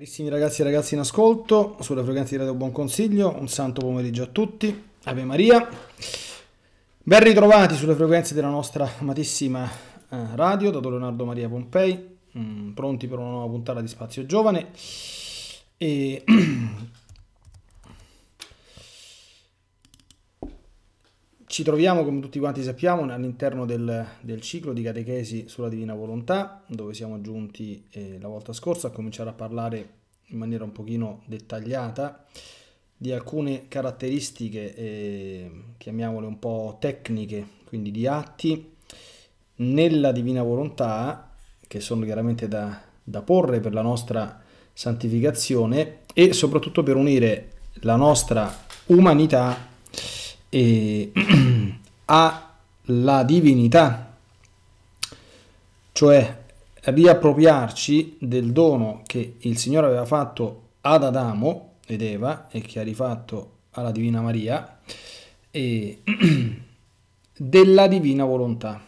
Carissimi ragazzi e ragazzi in ascolto, sulla frequenza di Radio Buon Consiglio, un santo pomeriggio a tutti, Ave Maria. Ben ritrovati sulle frequenze della nostra amatissima eh, radio, dato Leonardo Maria Pompei, mm, pronti per una nuova puntata di Spazio Giovane. E Ci troviamo, come tutti quanti sappiamo, all'interno del, del, ciclo di catechesi sulla Divina Volontà, dove siamo giunti eh, la volta scorsa a cominciare a parlare in maniera un pochino dettagliata di alcune caratteristiche, eh, chiamiamole un po' tecniche, quindi di atti nella Divina Volontà, che sono chiaramente da, da porre per la nostra santificazione e soprattutto per unire la nostra umanità e alla divinità, cioè riappropriarci del dono che il Signore aveva fatto ad Adamo ed Eva e che ha rifatto alla Divina Maria, e della divina volontà.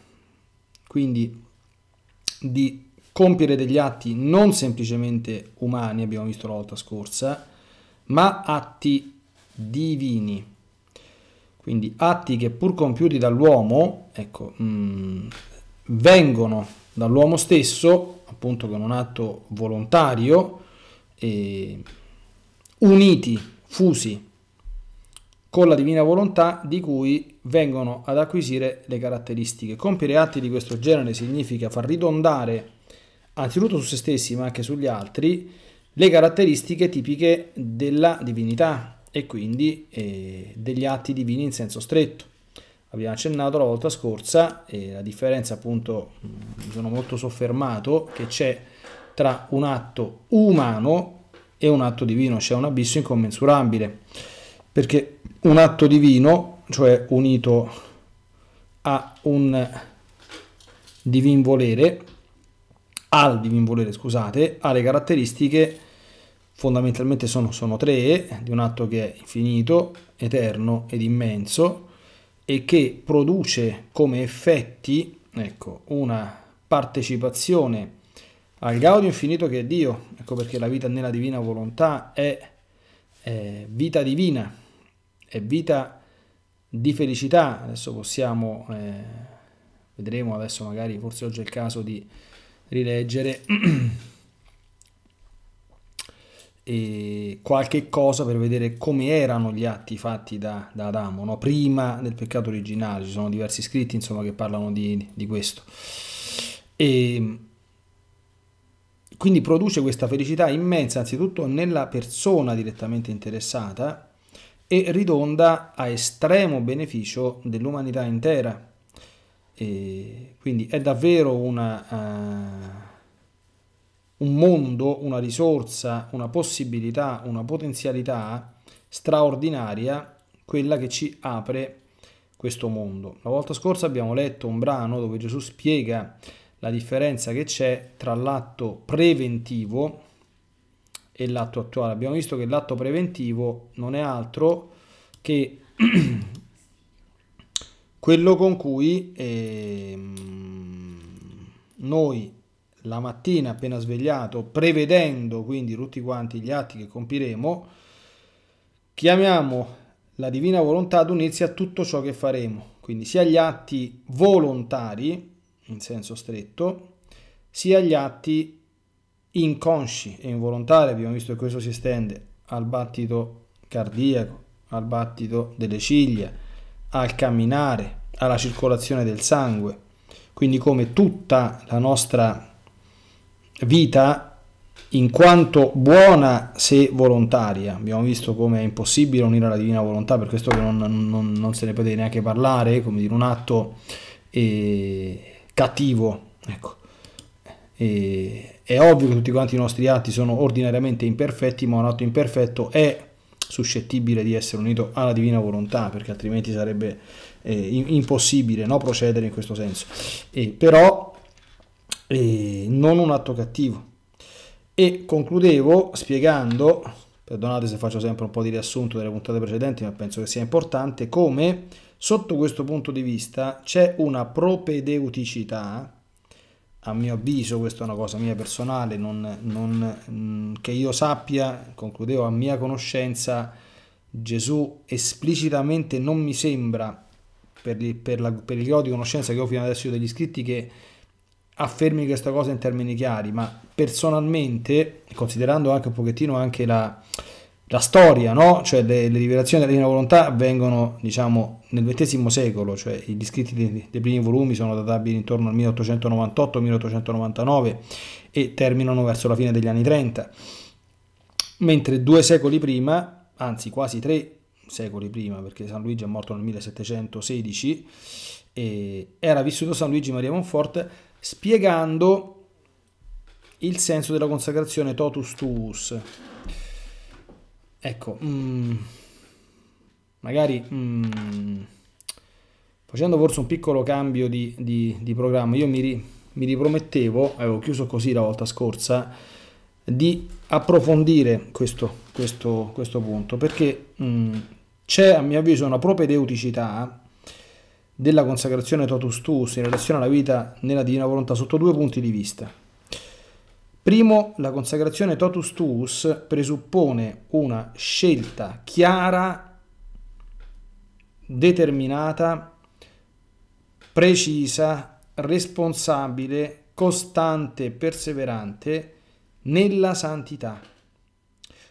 Quindi di compiere degli atti non semplicemente umani, abbiamo visto la volta scorsa, ma atti divini. Quindi atti che pur compiuti dall'uomo, ecco, mh, mm, vengono dall'uomo stesso, appunto con un atto volontario, eh, uniti, fusi con la divina volontà di cui vengono ad acquisire le caratteristiche. Compiere atti di questo genere significa far ridondare anzitutto su se stessi ma anche sugli altri le caratteristiche tipiche della divinità, e quindi eh, degli atti divini in senso stretto. Abbiamo accennato la volta scorsa, eh, la differenza appunto, mm, mi sono molto soffermato, che c'è tra un atto umano e un atto divino, c'è un abisso incommensurabile, perché un atto divino, cioè unito a un divin volere, al divin volere scusate, ha le caratteristiche fondamentalmente sono, sono tre, eh, di un atto che è infinito, eterno ed immenso e che produce come effetti ecco, una partecipazione al gaudio infinito che è Dio, ecco perché la vita nella divina volontà è, è vita divina, è vita di felicità, adesso possiamo, eh, vedremo adesso magari, forse oggi è il caso di rileggere qualche cosa per vedere come erano gli atti fatti da, da Adamo, no? prima del peccato originale, ci sono diversi scritti insomma, che parlano di, di questo. E quindi produce questa felicità immensa anzitutto nella persona direttamente interessata e ridonda a estremo beneficio dell'umanità intera. E quindi è davvero una... Uh, un mondo, una risorsa, una possibilità, una potenzialità straordinaria, quella che ci apre questo mondo. La volta scorsa abbiamo letto un brano dove Gesù spiega la differenza che c'è tra l'atto preventivo e l'atto attuale. Abbiamo visto che l'atto preventivo non è altro che quello con cui ehm, noi la mattina appena svegliato, prevedendo quindi tutti quanti gli atti che compiremo, chiamiamo la divina volontà ad unirsi a tutto ciò che faremo, quindi sia gli atti volontari, in senso stretto, sia gli atti inconsci e involontari, abbiamo visto che questo si estende al battito cardiaco, al battito delle ciglia, al camminare, alla circolazione del sangue, quindi come tutta la nostra vita in quanto buona se volontaria. Abbiamo visto come è impossibile unire la divina volontà, per questo che non, non, non se ne poteva neanche parlare, come dire un atto eh, cattivo. Ecco. E, è ovvio che tutti quanti i nostri atti sono ordinariamente imperfetti, ma un atto imperfetto è suscettibile di essere unito alla divina volontà, perché altrimenti sarebbe eh, impossibile no, procedere in questo senso. E, però e non un atto cattivo. E concludevo spiegando, perdonate se faccio sempre un po' di riassunto delle puntate precedenti, ma penso che sia importante, come sotto questo punto di vista c'è una propedeuticità, a mio avviso, questa è una cosa mia personale, non, non, mm, che io sappia, concludevo a mia conoscenza, Gesù esplicitamente non mi sembra, per, il, per, grado di conoscenza che ho fino adesso degli scritti, che affermi questa cosa in termini chiari, ma personalmente, considerando anche un pochettino anche la, la storia, no? cioè le, le rivelazioni della Divina Volontà avvengono diciamo, nel XX secolo, cioè gli scritti dei, dei primi volumi sono databili intorno al 1898-1899 e terminano verso la fine degli anni 30, mentre due secoli prima, anzi quasi tre secoli prima, perché San Luigi è morto nel 1716, era vissuto San Luigi Maria Monforte spiegando il senso della consacrazione totus tuus. Ecco, mm, magari mm, facendo forse un piccolo cambio di, di, di programma, io mi, ri, mi ripromettevo, avevo chiuso così la volta scorsa, di approfondire questo, questo, questo punto, perché mm, c'è a mio avviso una propedeuticità della consacrazione totus tuus in relazione alla vita nella divina volontà sotto due punti di vista. Primo, la consacrazione totus tuus presuppone una scelta chiara, determinata, precisa, responsabile, costante perseverante nella santità.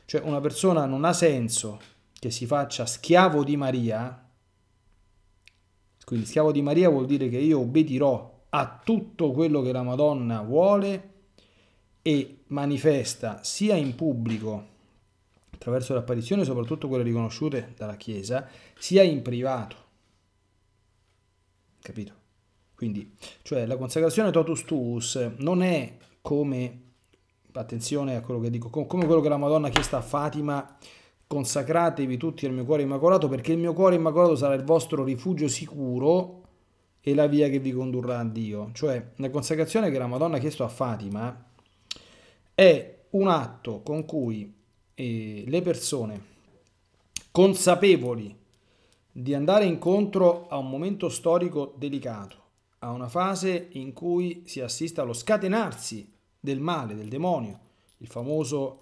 Cioè una persona non ha senso che si faccia schiavo di Maria, quindi schiavo di Maria vuol dire che io obbedirò a tutto quello che la Madonna vuole e manifesta sia in pubblico attraverso le apparizioni, soprattutto quelle riconosciute dalla Chiesa, sia in privato. Capito? Quindi, cioè la consacrazione totus tuus non è come, attenzione a quello che dico, come quello che la Madonna ha chiesto a Fatima consacratevi tutti al mio cuore immacolato perché il mio cuore immacolato sarà il vostro rifugio sicuro e la via che vi condurrà a Dio. Cioè la consacrazione che la Madonna ha chiesto a Fatima è un atto con cui eh, le persone consapevoli di andare incontro a un momento storico delicato, a una fase in cui si assiste allo scatenarsi del male, del demonio, il famoso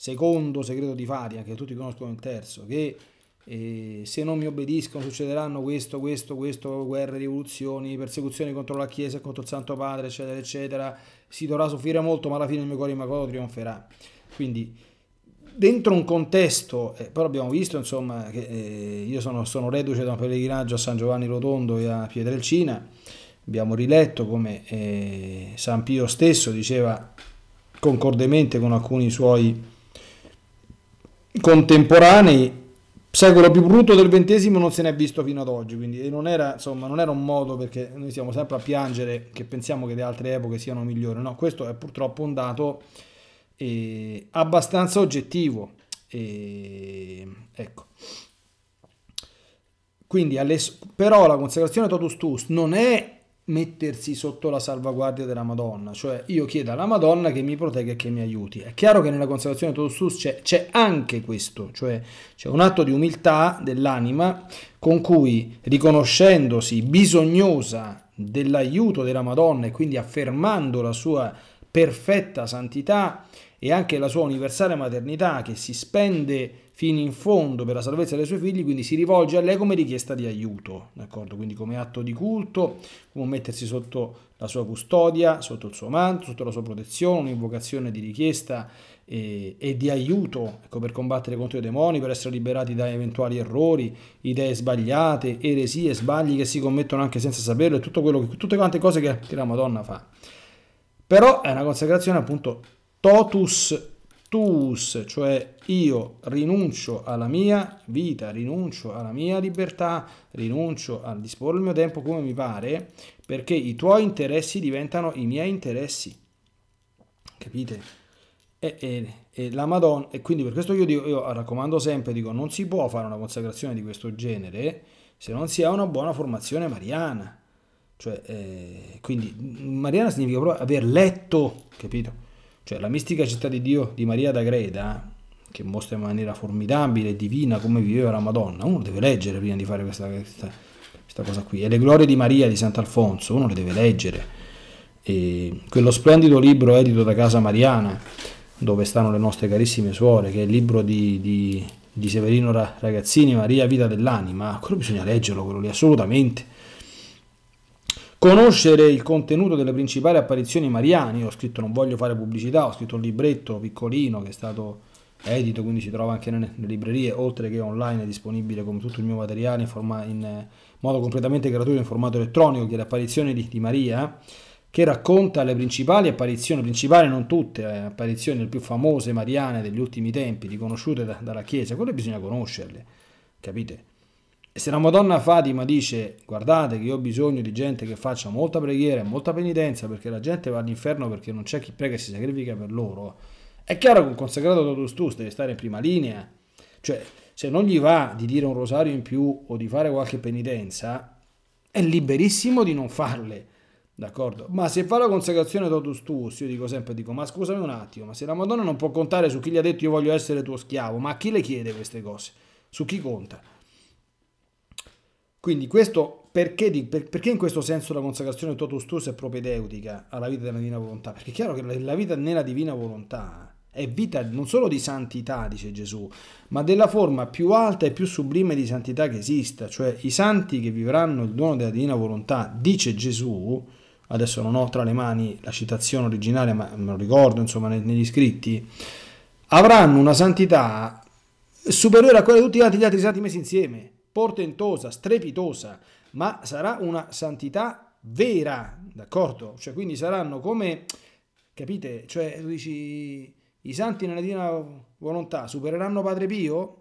secondo segreto di Faria, che tutti conoscono il terzo, che eh, se non mi obbediscono succederanno questo, questo, questo, guerre, rivoluzioni, persecuzioni contro la Chiesa, e contro il Santo Padre, eccetera, eccetera, si dovrà soffrire molto, ma alla fine il mio cuore immacolato trionferà. Quindi, dentro un contesto, eh, però abbiamo visto, insomma, che eh, io sono, sono, reduce da un pellegrinaggio a San Giovanni Rotondo e a Pietrelcina, abbiamo riletto come eh, San Pio stesso diceva concordemente con alcuni suoi contemporanei, secolo più brutto del XX non se ne è visto fino ad oggi, quindi non era, insomma, non era un modo perché noi siamo sempre a piangere che pensiamo che le altre epoche siano migliori, no, questo è purtroppo un dato eh, abbastanza oggettivo. E, ecco. Quindi, alle, però la consacrazione totus tus non è mettersi sotto la salvaguardia della Madonna, cioè io chiedo alla Madonna che mi protegga e che mi aiuti. È chiaro che nella consacrazione Totus c'è, anche questo, cioè c'è un atto di umiltà dell'anima con cui riconoscendosi bisognosa dell'aiuto della Madonna e quindi affermando la sua perfetta santità, e anche la sua universale maternità che si spende fino in fondo per la salvezza dei suoi figli, quindi si rivolge a lei come richiesta di aiuto, d'accordo? quindi come atto di culto, come mettersi sotto la sua custodia, sotto il suo manto, sotto la sua protezione, un'invocazione di richiesta e, e di aiuto ecco, per combattere contro i demoni, per essere liberati da eventuali errori, idee sbagliate, eresie, sbagli che si commettono anche senza saperlo e tutto quello, che, tutte quante cose che la Madonna fa. Però è una consacrazione appunto totus tuus, cioè io rinuncio alla mia vita, rinuncio alla mia libertà, rinuncio a disporre il mio tempo come mi pare, perché i tuoi interessi diventano i miei interessi. Capite? E, e, e, la Madonna, e quindi per questo io, dico, io raccomando sempre, dico, non si può fare una consacrazione di questo genere se non si ha una buona formazione mariana. Cioè, eh, quindi mariana significa proprio aver letto, capito? Cioè la mistica città di Dio di Maria da Greta, che mostra in maniera formidabile e divina come viveva la Madonna, uno deve leggere prima di fare questa, questa, questa cosa qui. E le glorie di Maria di Sant'Alfonso, uno le deve leggere. E quello splendido libro edito da Casa Mariana, dove stanno le nostre carissime suore, che è il libro di, di, di Severino Ragazzini, Maria Vita dell'Anima, quello bisogna leggerlo, quello lì assolutamente Conoscere il contenuto delle principali apparizioni mariane, ho scritto non voglio fare pubblicità, ho scritto un libretto piccolino che è stato edito, quindi si trova anche nelle librerie, oltre che online è disponibile come tutto il mio materiale in, forma, in eh, modo completamente gratuito in formato elettronico, che è l'apparizione di, di Maria, che racconta le principali apparizioni, principali non tutte, eh, apparizioni le più famose mariane degli ultimi tempi, riconosciute da, dalla Chiesa, quelle bisogna conoscerle, capite? E se la Madonna Fatima dice guardate che io ho bisogno di gente che faccia molta preghiera e molta penitenza perché la gente va all'inferno perché non c'è chi prega e si sacrifica per loro, è chiaro che un consacrato totus tus deve stare in prima linea. Cioè, se non gli va di dire un rosario in più o di fare qualche penitenza, è liberissimo di non farle. D'accordo? Ma se fa la consacrazione totus tus, io dico sempre, dico, ma scusami un attimo, ma se la Madonna non può contare su chi gli ha detto io voglio essere tuo schiavo, ma a chi le chiede queste cose? Su chi conta? Quindi questo perché, di, per, perché, in questo senso la consacrazione totus tus è propedeutica alla vita della divina volontà? Perché è chiaro che la, la vita nella divina volontà è vita non solo di santità, dice Gesù, ma della forma più alta e più sublime di santità che esista, cioè i santi che vivranno il dono della divina volontà, dice Gesù, adesso non ho tra le mani la citazione originale, ma me lo ricordo, insomma, negli scritti, avranno una santità superiore a quella di tutti gli altri, gli altri santi messi insieme portentosa, strepitosa, ma sarà una santità vera, d'accordo? Cioè, quindi saranno come, capite? Cioè, tu dici, i santi nella divina volontà supereranno Padre Pio?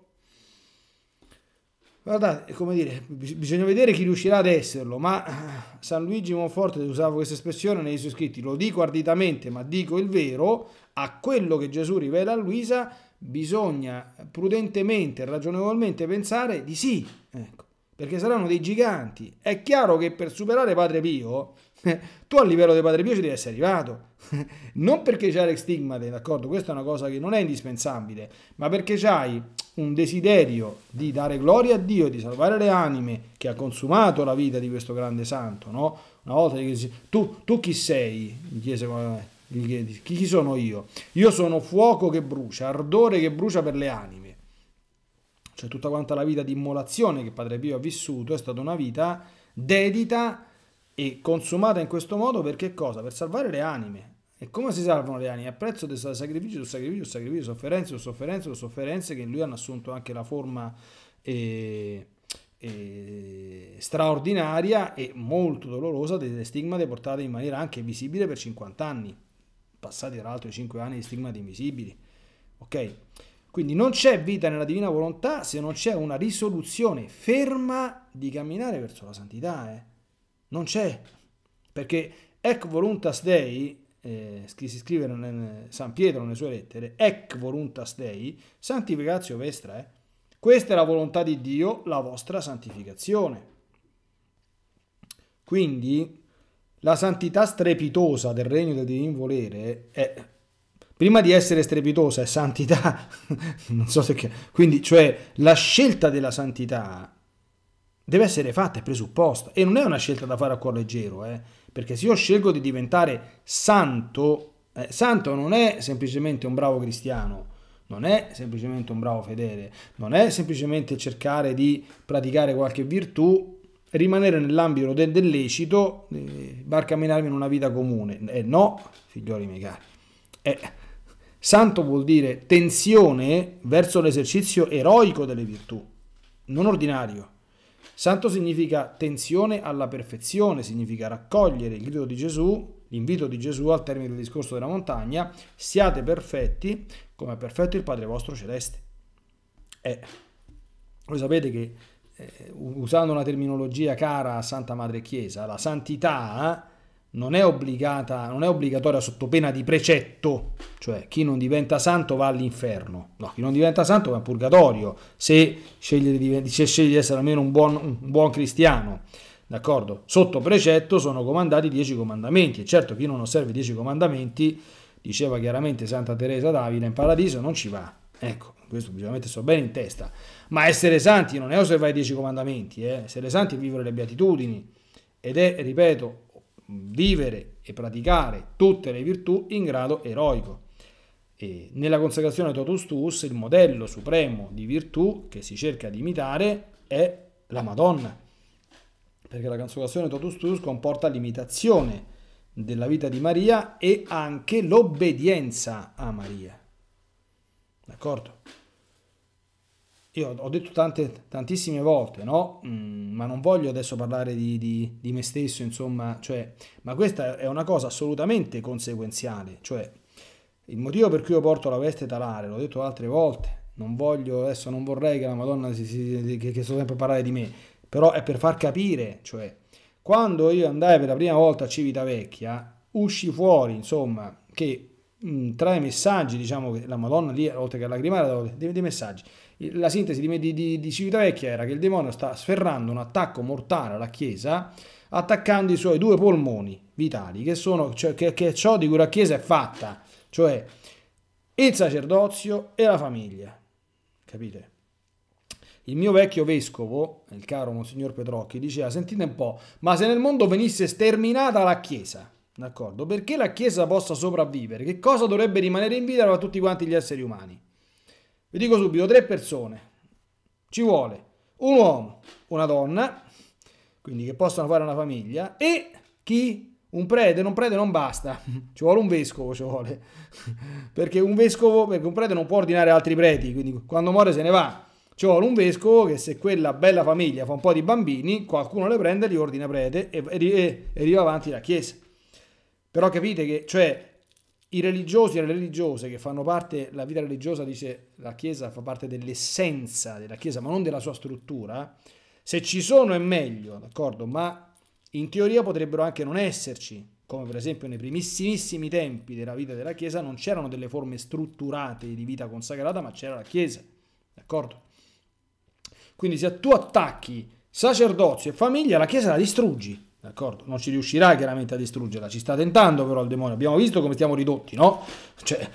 Guardate, è come dire, bisogna vedere chi riuscirà ad esserlo, ma eh, San Luigi Monforte usava questa espressione nei suoi scritti, lo dico arditamente, ma dico il vero, a quello che Gesù rivela a Luisa bisogna prudentemente, ragionevolmente pensare di sì, Ecco. Perché saranno dei giganti. È chiaro che per superare Padre Pio, eh, tu al livello di Padre Pio ci devi essere arrivato. non perché c'hai stigmate, d'accordo? Questa è una cosa che non è indispensabile, ma perché c'hai un desiderio di dare gloria a Dio, di salvare le anime, che ha consumato la vita di questo grande santo, no? Una volta che tu, tu chi sei? Mi chiese chi sono io? Io sono fuoco che brucia, ardore che brucia per le anime cioè tutta quanta la vita di immolazione che Padre Pio ha vissuto è stata una vita dedita e consumata in questo modo perché cosa? Per salvare le anime. E come si salvano le anime? A prezzo del sacrificio, del sacrificio, del sacrificio, sofferenze, del sofferenze, del sofferenze che in lui hanno assunto anche la forma eh, eh, straordinaria e molto dolorosa delle stigmate portate in maniera anche visibile per 50 anni, passati tra l'altro i 5 anni di stigmati invisibili. Ok? Quindi non c'è vita nella divina volontà se non c'è una risoluzione ferma di camminare verso la santità. Eh. Non c'è. Perché ec voluntas Dei, eh, si scrive nel, San Pietro nelle sue lettere, ec voluntas Dei, santificatio vestra. Eh. Questa è la volontà di Dio, la vostra santificazione. Quindi la santità strepitosa del regno del divino volere è prima di essere strepitosa è santità, non so se... Che... Quindi, cioè, la scelta della santità deve essere fatta, è presupposta, e non è una scelta da fare a cuor leggero, eh? perché se io scelgo di diventare santo, eh, santo non è semplicemente un bravo cristiano, non è semplicemente un bravo fedele, non è semplicemente cercare di praticare qualche virtù rimanere nell'ambito del, del lecito, eh, barcamenarmi in una vita comune. Eh no, figlioli miei cari. Eh, Santo vuol dire tensione verso l'esercizio eroico delle virtù, non ordinario. Santo significa tensione alla perfezione, significa raccogliere il grido di Gesù, l'invito di Gesù al termine del discorso della montagna, siate perfetti come è perfetto il Padre vostro celeste. Eh, voi sapete che eh, usando una terminologia cara a Santa Madre Chiesa, la santità non è obbligata, non è obbligatoria sotto pena di precetto, cioè chi non diventa santo va all'inferno, no, chi non diventa santo va in purgatorio, se sceglie di, se sceglie di essere almeno un buon, un buon cristiano, d'accordo? Sotto precetto sono comandati i dieci comandamenti, e certo chi non osserva i dieci comandamenti, diceva chiaramente Santa Teresa Davide, in paradiso non ci va, ecco, questo bisogna metterlo bene in testa, ma essere santi non è osservare i dieci comandamenti, eh? essere santi è vivere le beatitudini, ed è, ripeto, vivere e praticare tutte le virtù in grado eroico. E nella consacrazione Totus Tuus il modello supremo di virtù che si cerca di imitare è la Madonna, perché la consacrazione Totus Tuus comporta l'imitazione della vita di Maria e anche l'obbedienza a Maria. D'accordo? io ho detto tante, tantissime volte, no? Mm, ma non voglio adesso parlare di, di, di, me stesso, insomma, cioè, ma questa è una cosa assolutamente conseguenziale, cioè il motivo per cui io porto la veste talare, l'ho detto altre volte, non voglio, adesso non vorrei che la Madonna si, si che, che sto sempre a parlare di me, però è per far capire, cioè, quando io andai per la prima volta a Civitavecchia, usci fuori, insomma, che Mm, tra i messaggi, diciamo che la Madonna lì, oltre che a lagrimare, dei, dei messaggi. La sintesi di, di, di, di Civitavecchia era che il demonio sta sferrando un attacco mortale alla Chiesa attaccando i suoi due polmoni vitali, che sono cioè, che, che ciò di cui la Chiesa è fatta, cioè il sacerdozio e la famiglia. Capite? Il mio vecchio vescovo, il caro Monsignor Petrocchi, diceva, sentite un po', ma se nel mondo venisse sterminata la Chiesa, D'accordo? Perché la Chiesa possa sopravvivere, che cosa dovrebbe rimanere in vita da tutti quanti gli esseri umani? Vi dico subito, tre persone. Ci vuole un uomo, una donna, quindi che possano fare una famiglia, e chi? Un prete, un prete non basta, ci vuole un vescovo, ci vuole. perché un vescovo, perché un prete non può ordinare altri preti, quindi quando muore se ne va. Ci vuole un vescovo che se quella bella famiglia fa un po' di bambini, qualcuno le prende, li ordina prete e, e arriva avanti la Chiesa. Però capite che, cioè, i religiosi e le religiose che fanno parte, la vita religiosa dice la Chiesa fa parte dell'essenza della Chiesa, ma non della sua struttura. Se ci sono è meglio, d'accordo? Ma in teoria potrebbero anche non esserci, come per esempio nei primissimissimi tempi della vita della Chiesa non c'erano delle forme strutturate di vita consacrata, ma c'era la Chiesa, d'accordo? Quindi se tu attacchi sacerdozio e famiglia, la Chiesa la distruggi. D'accordo? Non ci riuscirà chiaramente a distruggerla, ci sta tentando però il demonio. Abbiamo visto come stiamo ridotti, no? Cioè,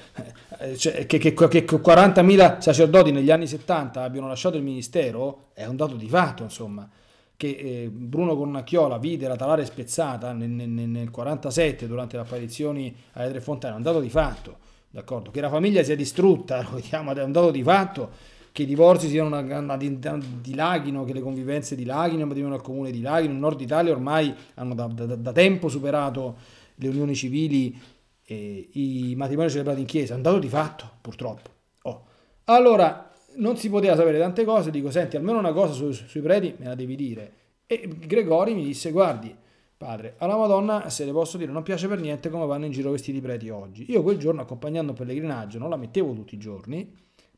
eh, cioè che, che, che 40.000 sacerdoti negli anni 70 abbiano lasciato il ministero è un dato di fatto, insomma. Che eh, Bruno Cornacchiola vide la talare spezzata nel, nel, 47 durante le apparizioni alle Tre Fontane è un dato di fatto, d'accordo? Che la famiglia si è distrutta, lo vediamo, è un dato di fatto che i divorzi siano una, una, una, dilaghino, che le convivenze dilaghino, ma diventano al comune dilaghino. Il nord Italia ormai hanno da, da, da tempo superato le unioni civili e i matrimoni celebrati in chiesa. È un dato di fatto, purtroppo. Oh. Allora, non si poteva sapere tante cose, dico, senti, almeno una cosa su, sui preti me la devi dire. E Gregori mi disse, guardi, padre, alla Madonna, se le posso dire, non piace per niente come vanno in giro questi di preti oggi. Io quel giorno, accompagnando un pellegrinaggio, non la mettevo tutti i giorni,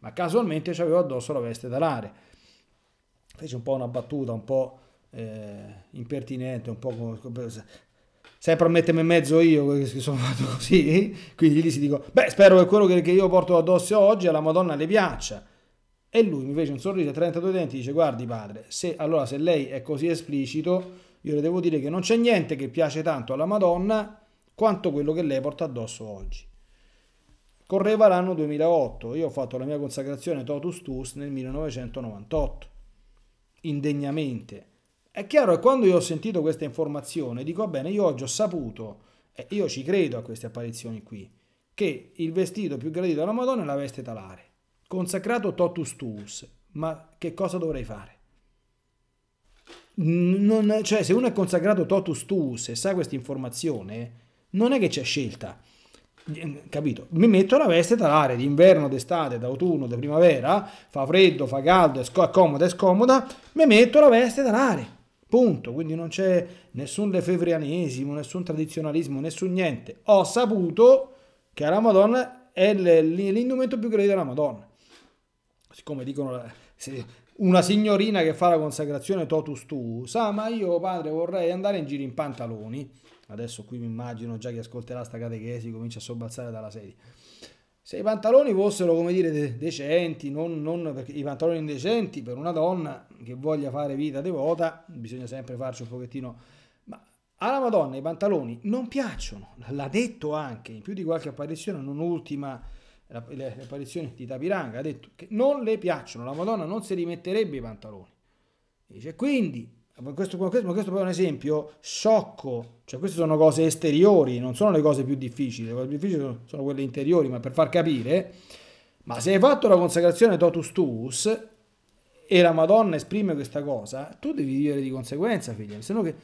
ma casualmente c'avevo addosso la veste d'alare. Fece un po' una battuta, un po' eh, impertinente, un po' sempre a mettermi in mezzo io che sono fatto così, eh? quindi gli si dico, beh spero che quello che, che io porto addosso oggi alla Madonna le piaccia. E lui mi fece un sorriso a 32 denti e dice, guardi padre, se, allora se lei è così esplicito, io le devo dire che non c'è niente che piace tanto alla Madonna quanto quello che lei porta addosso oggi. Correva l'anno 2008, io ho fatto la mia consacrazione totus tus nel 1998, indegnamente. È chiaro che quando io ho sentito questa informazione, dico, bene, io oggi ho saputo, e io ci credo a queste apparizioni qui, che il vestito più gradito alla Madonna è la veste talare, consacrato totus tus, ma che cosa dovrei fare? Non, cioè, se uno è consacrato totus tus e sa questa informazione, non è che c'è scelta capito? Mi metto la veste talare d'inverno, d'estate, d'autunno, di primavera, fa freddo, fa caldo, è sc- comoda, è scomoda, mi metto la veste talare. Punto, quindi non c'è nessun lefevrianesimo, nessun tradizionalismo, nessun niente. Ho saputo che la Madonna è l'indumento più grande della Madonna. Siccome dicono una signorina che fa la consacrazione totus tu, sa, ma io padre vorrei andare in giro in pantaloni adesso qui mi immagino già chi ascolterà sta catechesi comincia a sobbalzare dalla sedia. Se i pantaloni fossero, come dire, decenti, non, non perché i pantaloni indecenti per una donna che voglia fare vita devota, bisogna sempre farci un pochettino... Ma alla Madonna i pantaloni non piacciono, l'ha detto anche in più di qualche apparizione, non ultima la, le, apparizioni di Tapiranga, ha detto che non le piacciono, la Madonna non si rimetterebbe i pantaloni. Dice quindi questo, questo, questo è un esempio sciocco, cioè queste sono cose esteriori, non sono le cose più difficili, le cose più difficili sono, sono quelle interiori, ma per far capire, ma se hai fatto la consacrazione totus tuus e la Madonna esprime questa cosa, tu devi vivere di conseguenza, figlia, se no che,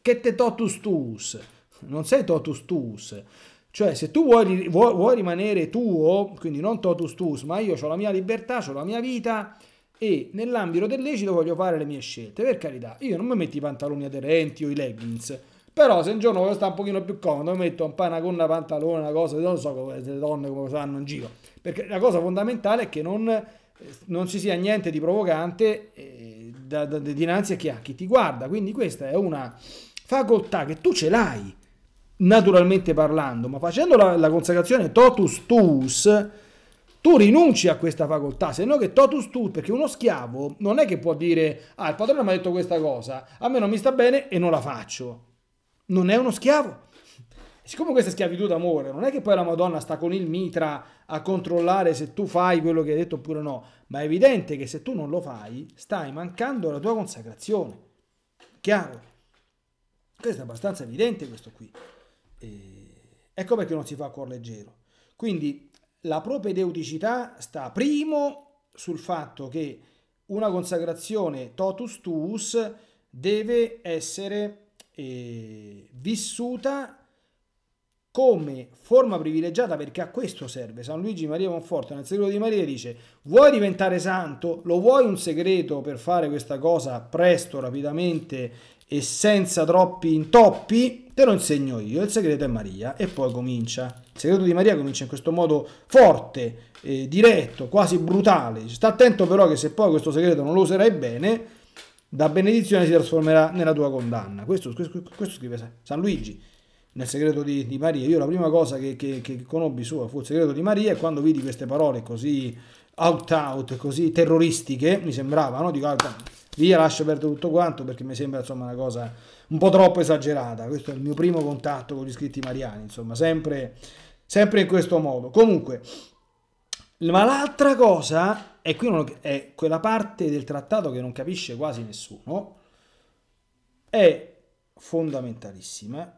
che te totus tuus, non sei totus tuus, cioè se tu vuoi, vuoi, vuoi rimanere tuo, quindi non totus tuus, ma io ho la mia libertà, ho la mia vita, e nell'ambito del lecito voglio fare le mie scelte. Per carità, io non mi metto i pantaloni aderenti o i leggings, però se un giorno voglio stare un pochino più comodo, mi metto un panaconna, con una pantalona, una cosa, non so come le donne come fanno in giro. Perché la cosa fondamentale è che non, eh, non ci sia niente di provocante eh, da, da, dinanzi a chi, a chi ti guarda. Quindi questa è una facoltà che tu ce l'hai, naturalmente parlando, ma facendo la, la consacrazione totus tuus, tu rinunci a questa facoltà, se no che totus tu, perché uno schiavo non è che può dire, ah il padrone mi ha detto questa cosa, a me non mi sta bene e non la faccio. Non è uno schiavo. Siccome questa è schiavitù d'amore, non è che poi la Madonna sta con il mitra a controllare se tu fai quello che hai detto oppure no, ma è evidente che se tu non lo fai, stai mancando la tua consacrazione. Chiaro? Questo è abbastanza evidente questo qui. E... Ecco perché non si fa a cuor leggero. Quindi la propedeuticità sta primo sul fatto che una consacrazione totus tuus deve essere eh, vissuta come forma privilegiata perché a questo serve. San Luigi Maria Monforte nel segreto di Maria dice vuoi diventare santo? Lo vuoi un segreto per fare questa cosa presto, rapidamente e senza troppi intoppi? te lo insegno io, il segreto è Maria e poi comincia. Il segreto di Maria comincia in questo modo forte, eh, diretto, quasi brutale. Sta attento però che se poi questo segreto non lo userai bene, da benedizione si trasformerà nella tua condanna. Questo, questo, questo scrive San Luigi nel segreto di, di, Maria. Io la prima cosa che, che, che conobbi sua fu il segreto di Maria e quando vidi queste parole così out out, così terroristiche, mi sembravano, dico via lascio perdere tutto quanto perché mi sembra insomma una cosa un po' troppo esagerata. Questo è il mio primo contatto con gli scritti mariani, insomma, sempre, sempre in questo modo. Comunque, ma l'altra cosa è, qui non, è quella parte del trattato che non capisce quasi nessuno, è fondamentalissima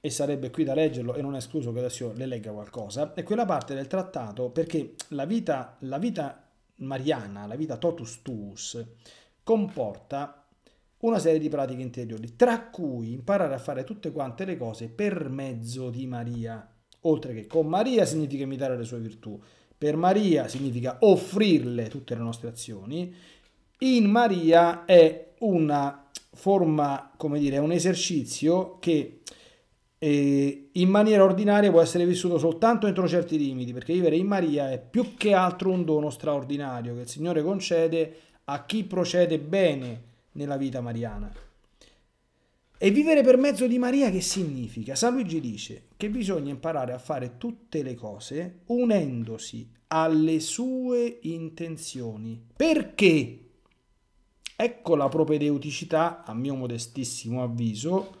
e sarebbe qui da leggerlo e non è escluso che adesso io le legga qualcosa, è quella parte del trattato perché la vita, la vita mariana, la vita totus tuus, comporta una serie di pratiche interiori, tra cui imparare a fare tutte quante le cose per mezzo di Maria, oltre che con Maria significa imitare le sue virtù, per Maria significa offrirle tutte le nostre azioni, in Maria è una forma, come dire, un esercizio che eh, in maniera ordinaria può essere vissuto soltanto entro certi limiti, perché vivere in Maria è più che altro un dono straordinario che il Signore concede a chi procede bene nella vita mariana. E vivere per mezzo di Maria che significa? San Luigi dice che bisogna imparare a fare tutte le cose unendosi alle sue intenzioni. Perché? Ecco la propedeuticità, a mio modestissimo avviso,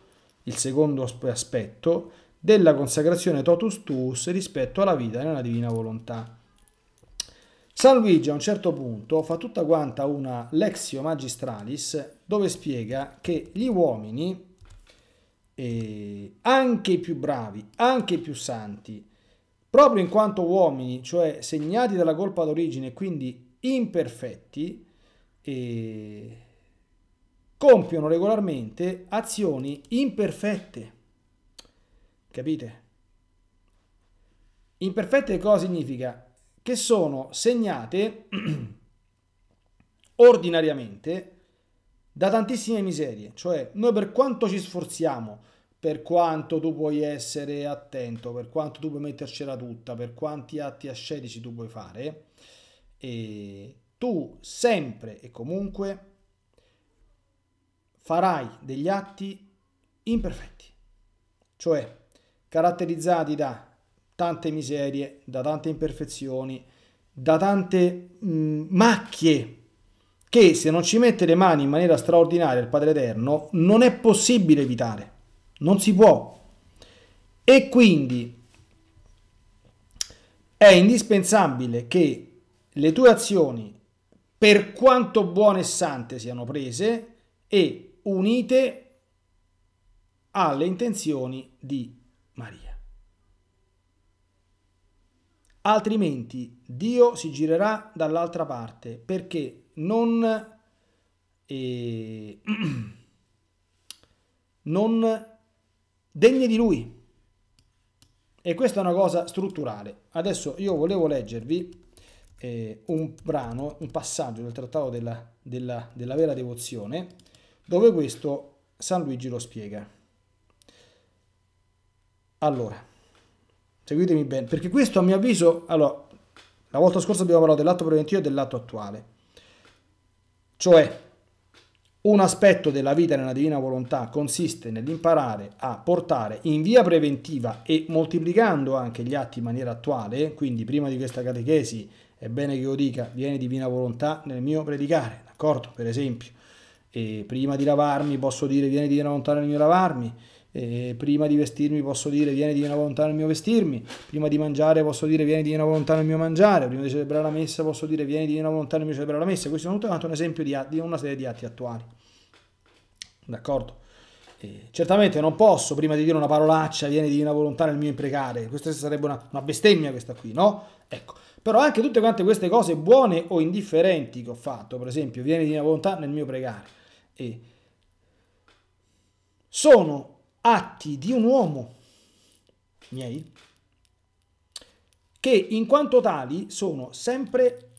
il secondo aspetto, della consacrazione totus tuus rispetto alla vita nella divina volontà. San Luigi a un certo punto fa tutta quanta una lexio magistralis dove spiega che gli uomini, eh, anche i più bravi, anche i più santi, proprio in quanto uomini, cioè segnati dalla colpa d'origine, e quindi imperfetti, eh, compiono regolarmente azioni imperfette. Capite? Imperfette cosa significa? che sono segnate ordinariamente da tantissime miserie, cioè noi per quanto ci sforziamo, per quanto tu puoi essere attento, per quanto tu puoi mettercela tutta, per quanti atti ascetici tu puoi fare, tu sempre e comunque farai degli atti imperfetti, cioè caratterizzati da tante miserie, da tante imperfezioni, da tante mh, mm, macchie che se non ci mette le mani in maniera straordinaria il Padre Eterno non è possibile evitare, non si può. E quindi è indispensabile che le tue azioni, per quanto buone e sante, siano prese e unite alle intenzioni di Maria altrimenti Dio si girerà dall'altra parte perché non, eh, non degne di lui. E questa è una cosa strutturale. Adesso io volevo leggervi eh, un brano, un passaggio del trattato della, della, della vera devozione, dove questo San Luigi lo spiega. Allora, seguitemi bene, perché questo a mio avviso, allora, la volta scorsa abbiamo parlato dell'atto preventivo e dell'atto attuale, cioè un aspetto della vita nella divina volontà consiste nell'imparare a portare in via preventiva e moltiplicando anche gli atti in maniera attuale, quindi prima di questa catechesi è bene che io dica viene divina volontà nel mio predicare, d'accordo? Per esempio, e prima di lavarmi posso dire viene divina volontà nel mio lavarmi, eh, prima di vestirmi posso dire vieni di una volontà nel mio vestirmi, prima di mangiare posso dire vieni di una volontà nel mio mangiare, prima di celebrare la messa posso dire vieni di una volontà nel mio celebrare la messa. Questo è tutto un esempio di, di una serie di atti attuali. D'accordo? Eh, certamente non posso prima di dire una parolaccia vieni di divina volontà nel mio imprecare, questa sarebbe una, una bestemmia questa qui, no? Ecco, però anche tutte quante queste cose buone o indifferenti che ho fatto, per esempio vieni di divina volontà nel mio pregare, e sono atti di un uomo miei che in quanto tali sono sempre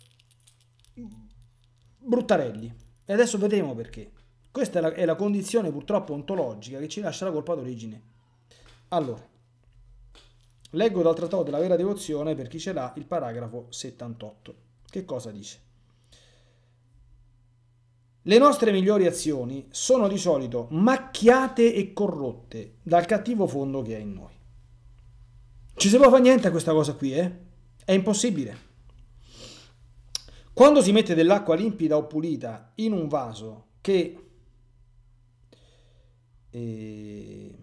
bruttarelli e adesso vedremo perché questa è la, è la condizione purtroppo ontologica che ci lascia la colpa d'origine allora leggo dal trattato della vera devozione per chi ce l'ha il paragrafo 78 che cosa dice le nostre migliori azioni sono di solito macchiate e corrotte dal cattivo fondo che è in noi. Ci si può fare niente a questa cosa qui, eh? È impossibile. Quando si mette dell'acqua limpida o pulita in un vaso che eh,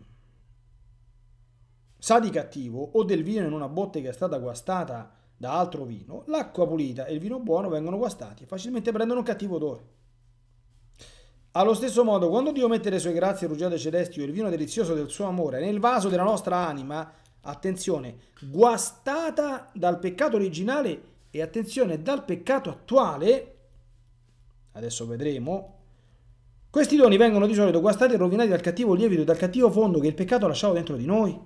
sa di cattivo o del vino in una botte che è stata guastata da altro vino, l'acqua pulita e il vino buono vengono guastati e facilmente prendono un cattivo odore. Allo stesso modo, quando Dio mette le sue grazie rugiate celesti o il vino delizioso del suo amore nel vaso della nostra anima, attenzione, guastata dal peccato originale e attenzione dal peccato attuale, adesso vedremo, questi doni vengono di solito guastati e rovinati dal cattivo lievito, e dal cattivo fondo che il peccato ha lasciato dentro di noi.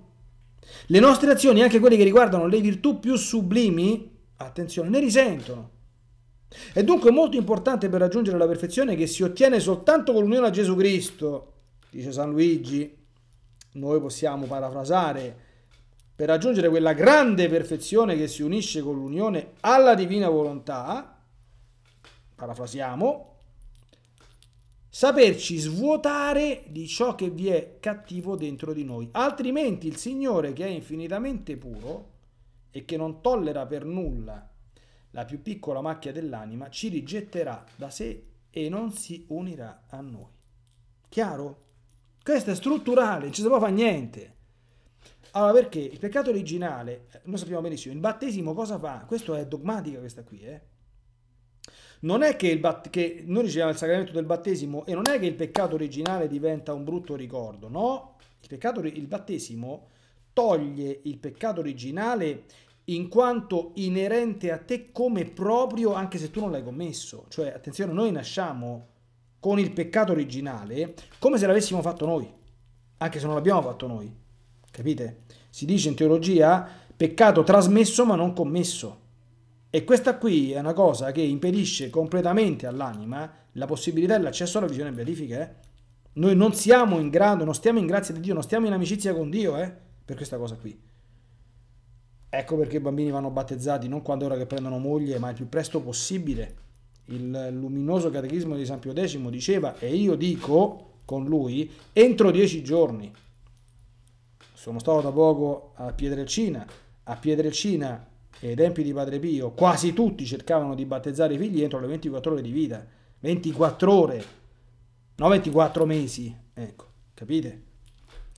Le nostre azioni, anche quelle che riguardano le virtù più sublimi, attenzione, ne risentono. È dunque molto importante per raggiungere la perfezione che si ottiene soltanto con l'unione a Gesù Cristo, dice San Luigi. Noi possiamo parafrasare, per raggiungere quella grande perfezione che si unisce con l'unione alla divina volontà, parafrasiamo, saperci svuotare di ciò che vi è cattivo dentro di noi. Altrimenti il Signore, che è infinitamente puro e che non tollera per nulla la più piccola macchia dell'anima, ci rigetterà da sé e non si unirà a noi. Chiaro? Questo è strutturale, non ci si può fare niente. Allora perché il peccato originale, eh, noi sappiamo benissimo, il battesimo cosa fa? Questo è dogmatica questa qui, eh? Non è che, che noi riceviamo il sacramento del battesimo e non è che il peccato originale diventa un brutto ricordo, no? Il, peccato, il battesimo toglie il peccato originale in quanto inerente a te come proprio anche se tu non l'hai commesso. Cioè, attenzione, noi nasciamo con il peccato originale come se l'avessimo fatto noi, anche se non l'abbiamo fatto noi. Capite? Si dice in teologia peccato trasmesso ma non commesso. E questa qui è una cosa che impedisce completamente all'anima la possibilità e l'accesso alla visione beatifica. Eh? Noi non siamo in grado, non stiamo in grazia di Dio, non stiamo in amicizia con Dio eh? per questa cosa qui. Ecco perché i bambini vanno battezzati non quando è ora che prendono moglie, ma il più presto possibile. Il luminoso catechismo di San Pio X diceva, e io dico con lui, entro dieci giorni. Sono stato da poco a Piedrecina, a Piedrecina e ai tempi di Padre Pio, quasi tutti cercavano di battezzare i figli entro le 24 ore di vita. 24 ore, no 24 mesi, ecco, capite?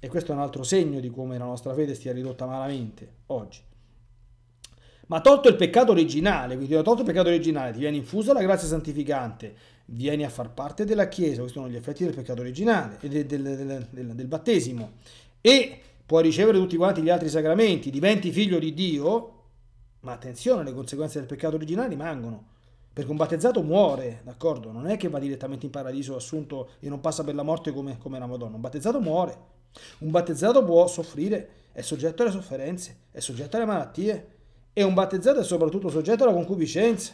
E questo è un altro segno di come la nostra fede stia ridotta malamente oggi. Ma tolto il peccato originale, quindi tolto il peccato originale, ti viene infusa la grazia santificante, vieni a far parte della Chiesa, questi sono gli effetti del peccato originale, del, del, del, del battesimo, e puoi ricevere tutti quanti gli altri sacramenti, diventi figlio di Dio, ma attenzione, le conseguenze del peccato originale rimangono. Perché un battezzato muore, d'accordo? Non è che va direttamente in paradiso assunto e non passa per la morte come, come la Madonna. Un battezzato muore. Un battezzato può soffrire, è soggetto alle sofferenze, è soggetto alle malattie, e un battezzato è soprattutto soggetto alla concupiscenza,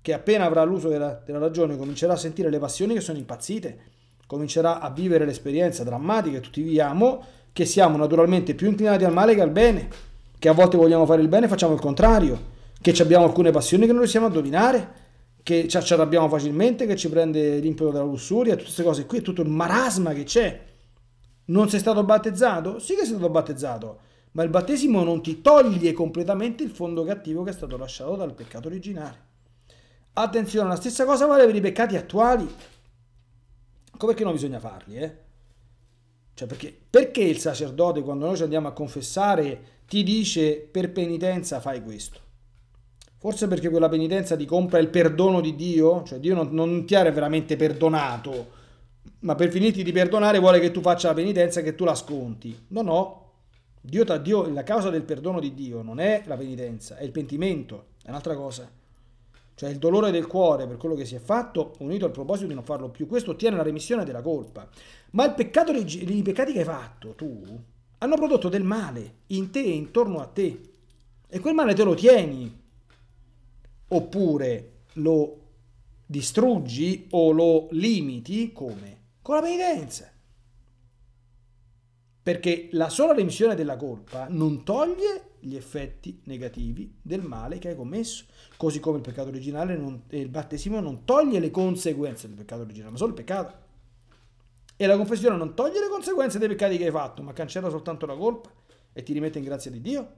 che appena avrà l'uso della, della ragione comincerà a sentire le passioni che sono impazzite, comincerà a vivere l'esperienza drammatica che tutti viviamo, che siamo naturalmente più inclinati al male che al bene, che a volte vogliamo fare il bene e facciamo il contrario, che abbiamo alcune passioni che non riusciamo a dominare, che ci arrabbiamo facilmente, che ci prende l'impeto della lussuria, tutte queste cose qui, è tutto il marasma che c'è. Non sei stato battezzato? Sì che sei stato battezzato ma il battesimo non ti toglie completamente il fondo cattivo che è stato lasciato dal peccato originale. Attenzione, la stessa cosa vale per i peccati attuali. Come perché non bisogna farli, eh? Cioè perché, perché il sacerdote quando noi ci andiamo a confessare ti dice per penitenza fai questo? Forse perché quella penitenza ti compra il perdono di Dio? Cioè Dio non, non ti ha veramente perdonato, ma per finirti di perdonare vuole che tu faccia la penitenza e che tu la sconti. No, no, Dio tra Dio, la causa del perdono di Dio non è la penitenza, è il pentimento, è un'altra cosa. Cioè il dolore del cuore per quello che si è fatto, unito al proposito di non farlo più, questo ottiene la remissione della colpa. Ma il peccato, i peccati che hai fatto tu hanno prodotto del male in te e intorno a te. E quel male te lo tieni. Oppure lo distruggi o lo limiti come? Con la penitenza. Perché la sola remissione della colpa non toglie gli effetti negativi del male che hai commesso, così come il peccato originale non, il battesimo non toglie le conseguenze del peccato originale, ma solo il peccato. E la confessione non toglie le conseguenze dei peccati che hai fatto, ma cancella soltanto la colpa e ti rimette in grazia di Dio.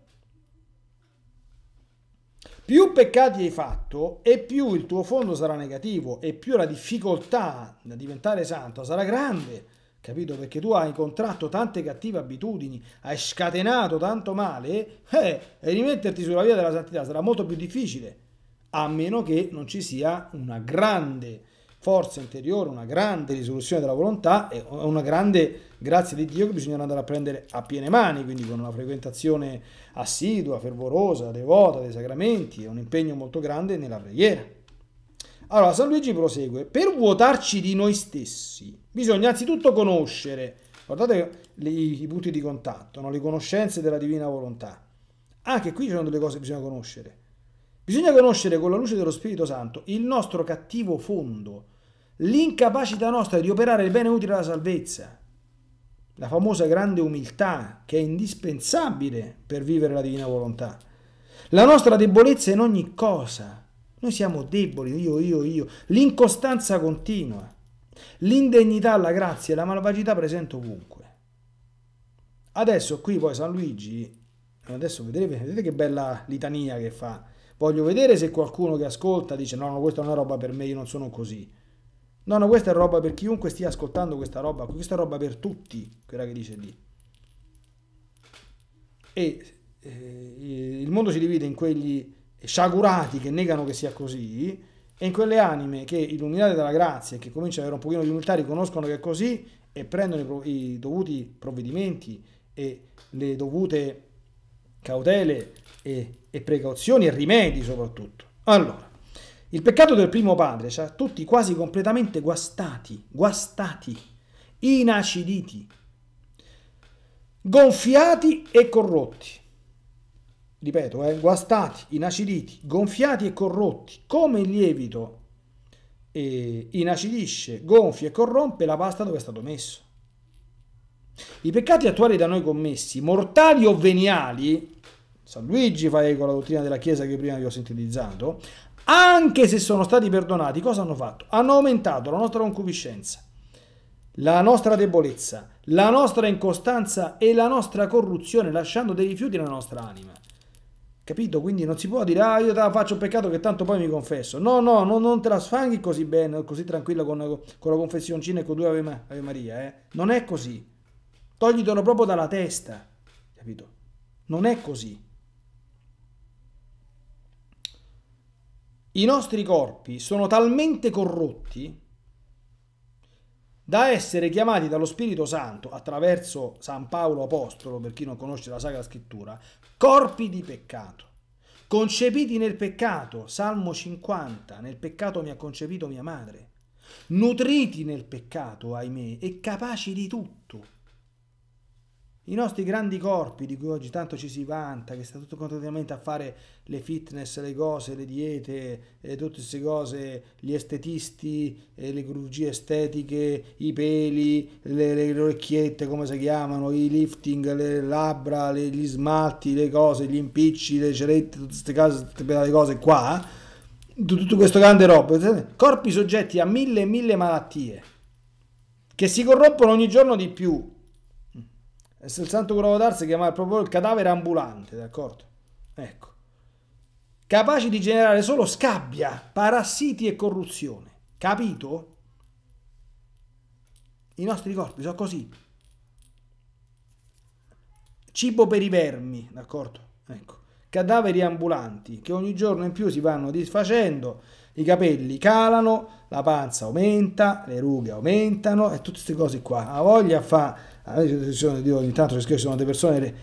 Più peccati hai fatto e più il tuo fondo sarà negativo e più la difficoltà da diventare santo sarà grande capito? Perché tu hai contratto tante cattive abitudini, hai scatenato tanto male, eh, e rimetterti sulla via della santità sarà molto più difficile, a meno che non ci sia una grande forza interiore, una grande risoluzione della volontà e una grande grazia di Dio che bisogna andare a prendere a piene mani, quindi con una frequentazione assidua, fervorosa, devota dei sacramenti e un impegno molto grande nella preghiera. Allora, San Luigi prosegue. Per vuotarci di noi stessi, bisogna anzitutto conoscere, guardate li, i punti di contatto, no? le conoscenze della divina volontà. Anche ah, qui ci sono delle cose che bisogna conoscere. Bisogna conoscere con la luce dello Spirito Santo il nostro cattivo fondo, l'incapacità nostra di operare il bene utile alla salvezza, la famosa grande umiltà che è indispensabile per vivere la divina volontà, la nostra debolezza in ogni cosa, noi siamo deboli, io, io, io. L'incostanza continua, l'indegnità, la grazia e la malvagità presente ovunque. Adesso qui poi San Luigi, adesso vedrete, vedete che bella litania che fa. Voglio vedere se qualcuno che ascolta dice no, no, questa non è roba per me, io non sono così. No, no, questa è roba per chiunque stia ascoltando questa roba, questa è roba per tutti, quella che dice lì. E eh, il mondo si divide in quelli sciagurati che negano che sia così, e in quelle anime che illuminate dalla grazia e che cominciano ad avere un pochino di umiltà riconoscono che è così e prendono i, i dovuti provvedimenti e le dovute cautele e, e precauzioni e rimedi soprattutto. Allora, il peccato del primo padre ci ha tutti quasi completamente guastati, guastati, inaciditi, gonfiati e corrotti ripeto, eh, guastati, inaciditi, gonfiati e corrotti, come il lievito eh, inacidisce, gonfia e corrompe la pasta dove è stato messo. I peccati attuali da noi commessi, mortali o veniali, San Luigi fa eco alla dottrina della Chiesa che prima vi ho sintetizzato, anche se sono stati perdonati, cosa hanno fatto? Hanno aumentato la nostra concupiscenza, la nostra debolezza, la nostra incostanza e la nostra corruzione, lasciando dei rifiuti nella nostra anima. Capito? Quindi non si può dire, ah, io te la faccio un peccato che tanto poi mi confesso. No, no, no non te la sfanghi così bene, così tranquillo con, con la confessioncina e con due Ave, Ave Maria. Eh. Non è così. Toglitelo proprio dalla testa. Capito? Non è così. I nostri corpi sono talmente corrotti da essere chiamati dallo Spirito Santo attraverso San Paolo Apostolo, per chi non conosce la Sacra Scrittura, corpi di peccato, concepiti nel peccato, Salmo 50, nel peccato mi ha concepito mia madre, nutriti nel peccato, ahimè, e capaci di tutto i nostri grandi corpi, di cui oggi tanto ci si vanta, che sta tutto continuamente a fare le fitness, le cose, le diete, eh, tutte queste cose, gli estetisti, eh, le chirurgie estetiche, i peli, le, le, le, orecchiette, come si chiamano, i lifting, le labbra, le, gli smalti, le cose, gli impicci, le cerette, tutte queste cose, tutte cose qua, eh. tutto questo grande roba, eh. corpi soggetti a mille e mille malattie, che si corrompono ogni giorno di più, e se il santo curavo d'Ars chiamava proprio il cadavere ambulante, d'accordo? Ecco. Capaci di generare solo scabbia, parassiti e corruzione. Capito? I nostri corpi sono così. Cibo per i vermi, d'accordo? Ecco. Cadaveri ambulanti che ogni giorno in più si vanno disfacendo i capelli calano, la panza aumenta, le rughe aumentano e tutte queste cose qua. Ha voglia fa io ogni tanto ci sono delle persone,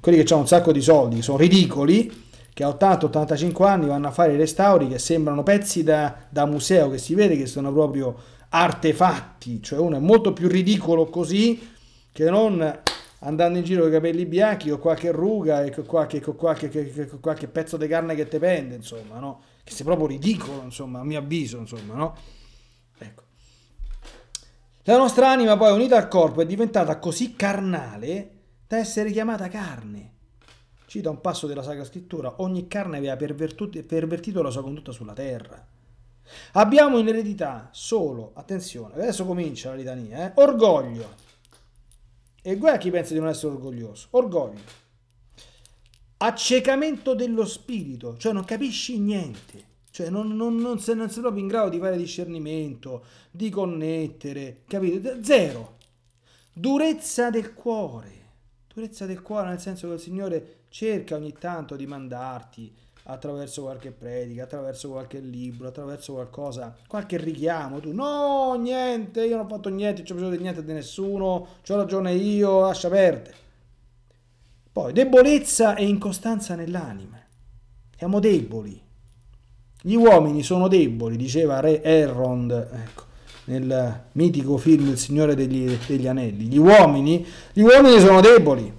quelli che hanno un sacco di soldi, sono ridicoli, che a 80-85 anni vanno a fare i restauri che sembrano pezzi da, da, museo, che si vede che sono proprio artefatti, cioè uno è molto più ridicolo così che non andando in giro con i capelli bianchi, o qualche ruga e con qualche, con qualche, con qualche pezzo di carne che te pende, insomma, no? che sei proprio ridicolo, insomma, a mio avviso, insomma, no? Ecco. La nostra anima poi unita al corpo è diventata così carnale da essere chiamata carne. Cita un passo della Sacra Scrittura, ogni carne aveva pervertito la sua condotta sulla terra. Abbiamo in eredità solo, attenzione, adesso comincia la litania, eh? orgoglio. E guai a chi pensa di non essere orgoglioso. Orgoglio accecamento dello spirito, cioè non capisci niente, cioè non, non, non, sei, non sei proprio in grado di fare discernimento, di connettere, capito? Zero. Durezza del cuore, durezza del cuore nel senso che il Signore cerca ogni tanto di mandarti attraverso qualche predica, attraverso qualche libro, attraverso qualcosa, qualche richiamo, tu no, niente, io non ho fatto niente, non ho bisogno di niente di nessuno, ho ragione io, lascia perdere. Poi debolezza e incostanza nell'anima. Siamo deboli. Gli uomini sono deboli, diceva Re Errond ecco, nel mitico film Il Signore degli, degli Anelli. Gli uomini, gli uomini sono deboli.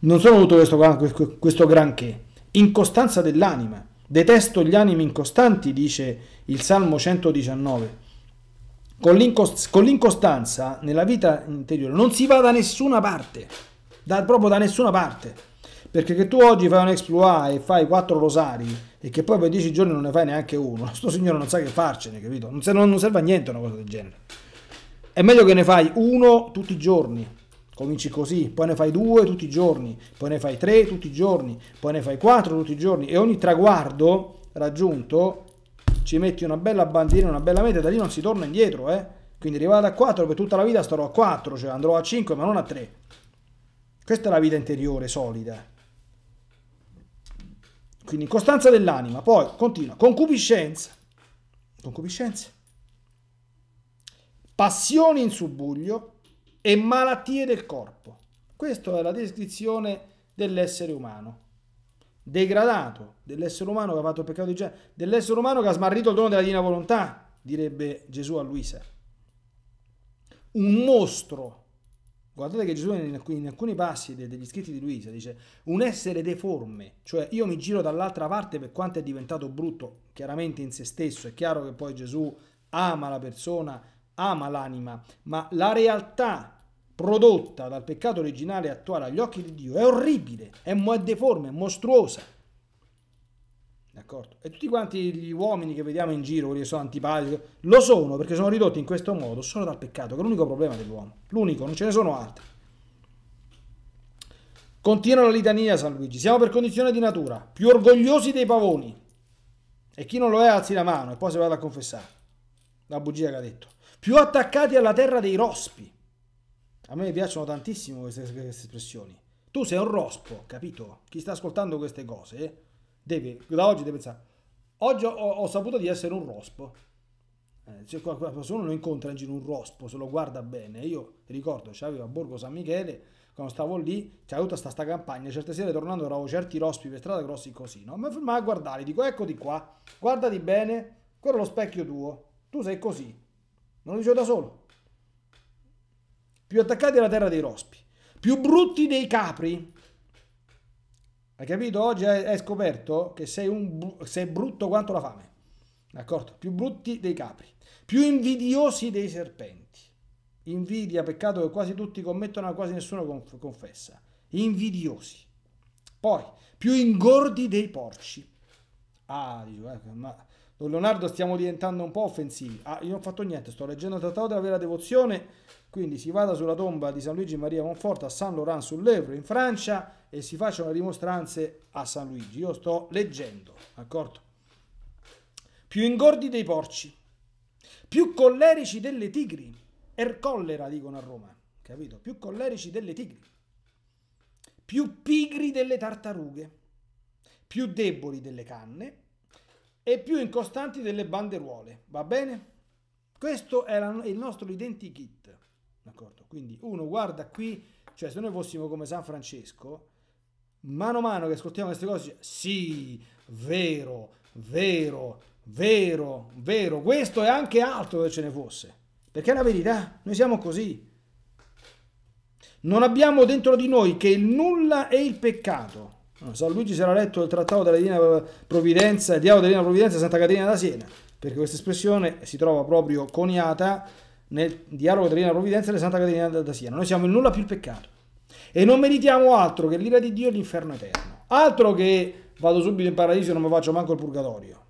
Non sono tutto questo, questo granché. Incostanza dell'anima. Detesto gli animi incostanti, dice il Salmo 119. Con l'incostanza nella vita interiore non si va da nessuna parte da, proprio da nessuna parte. Perché che tu oggi fai un exploit e fai quattro rosari e che poi per dieci giorni non ne fai neanche uno, sto signore non sa che farcene, capito? Non, serve, non serve a niente una cosa del genere. È meglio che ne fai uno tutti i giorni, Cominci così, poi ne fai due tutti i giorni, poi ne fai tre tutti i giorni, poi ne fai quattro tutti i giorni e ogni traguardo raggiunto ci metti una bella bandiera, una bella meta, da lì non si torna indietro, eh? Quindi arrivato a 4 per tutta la vita starò a 4, cioè andrò a 5 ma non a 3. Questa è la vita interiore solida. Quindi costanza dell'anima, poi continua, concupiscenza, concupiscenza, passioni in subbuglio e malattie del corpo. Questa è la descrizione dell'essere umano, degradato, dell'essere umano che ha fatto il peccato di genere, dell'essere umano che ha smarrito il dono della divina volontà, direbbe Gesù a Luisa. Un mostro Guardate che Gesù in alcuni, in alcuni passi degli scritti di Luisa dice un essere deforme, cioè io mi giro dall'altra parte per quanto è diventato brutto, chiaramente in se stesso, è chiaro che poi Gesù ama la persona, ama l'anima, ma la realtà prodotta dal peccato originale attuale agli occhi di Dio è orribile, è, è deforme, è mostruosa. D'accordo? E tutti quanti gli uomini che vediamo in giro, quelli che sono antipatici, lo sono perché sono ridotti in questo modo solo dal peccato, che è l'unico problema dell'uomo. L'unico, non ce ne sono altri. Continua la litania San Luigi. Siamo per condizione di natura, più orgogliosi dei pavoni. E chi non lo è alzi la mano e poi si vada a confessare. La bugia che ha detto. Più attaccati alla terra dei rospi. A me piacciono tantissimo queste, queste espressioni. Tu sei un rospo, capito? Chi sta ascoltando queste cose... Eh? deve, da oggi deve pensare, oggi ho, ho saputo di essere un rospo, eh, se uno lo incontra in giro un rospo, se lo guarda bene, io ricordo, c'avevo a Borgo San Michele, quando stavo lì, c'è tutta sta, sta campagna, certe sere tornando trovavo certi rospi per strada grossi così, no? Mi fermavo a guardare, dico eccoti qua, guardati bene, quello è lo specchio tuo, tu sei così, non lo dicevo da solo. Più attaccati alla terra dei rospi, più brutti dei capri, hai capito? Oggi hai scoperto che sei, un, sei brutto quanto la fame. D'accordo? Più brutti dei capri, più invidiosi dei serpenti. Invidia, peccato che quasi tutti commettono, ma quasi nessuno confessa. Invidiosi. Poi, più ingordi dei porci. Ah, dico, eh, ma Don Leonardo stiamo diventando un po' offensivi. Ah, io non ho fatto niente, sto leggendo il Trattato della Vera Devozione, quindi si vada sulla tomba di San Luigi Maria Conforta a saint Laurent-sur-Lèvre in Francia e si facciano rimostranze a San Luigi. Io sto leggendo, d'accordo? Più ingordi dei porci, più collerici delle tigri, er collera dicono a Roma, capito? Più collerici delle tigri, più pigri delle tartarughe, più deboli delle canne e più incostanti delle banderuole, va bene? Questo è il nostro identikit, d'accordo? Quindi uno guarda qui, cioè se noi fossimo come San Francesco, mano a mano che ascoltiamo queste cose, sì, vero, vero, vero, vero, questo e anche altro che ce ne fosse. Perché è la verità, noi siamo così. Non abbiamo dentro di noi che il nulla e il peccato. San Luigi si era letto il trattato della Divina Provvidenza, il diavolo della Divina Provvidenza Santa Caterina da Siena, perché questa espressione si trova proprio coniata nel dialogo della Divina Provvidenza di Santa Caterina da Siena. Noi siamo il nulla più il peccato e non meritiamo altro che l'ira di Dio e l'inferno eterno. Altro che vado subito in paradiso e non mi faccio manco il purgatorio.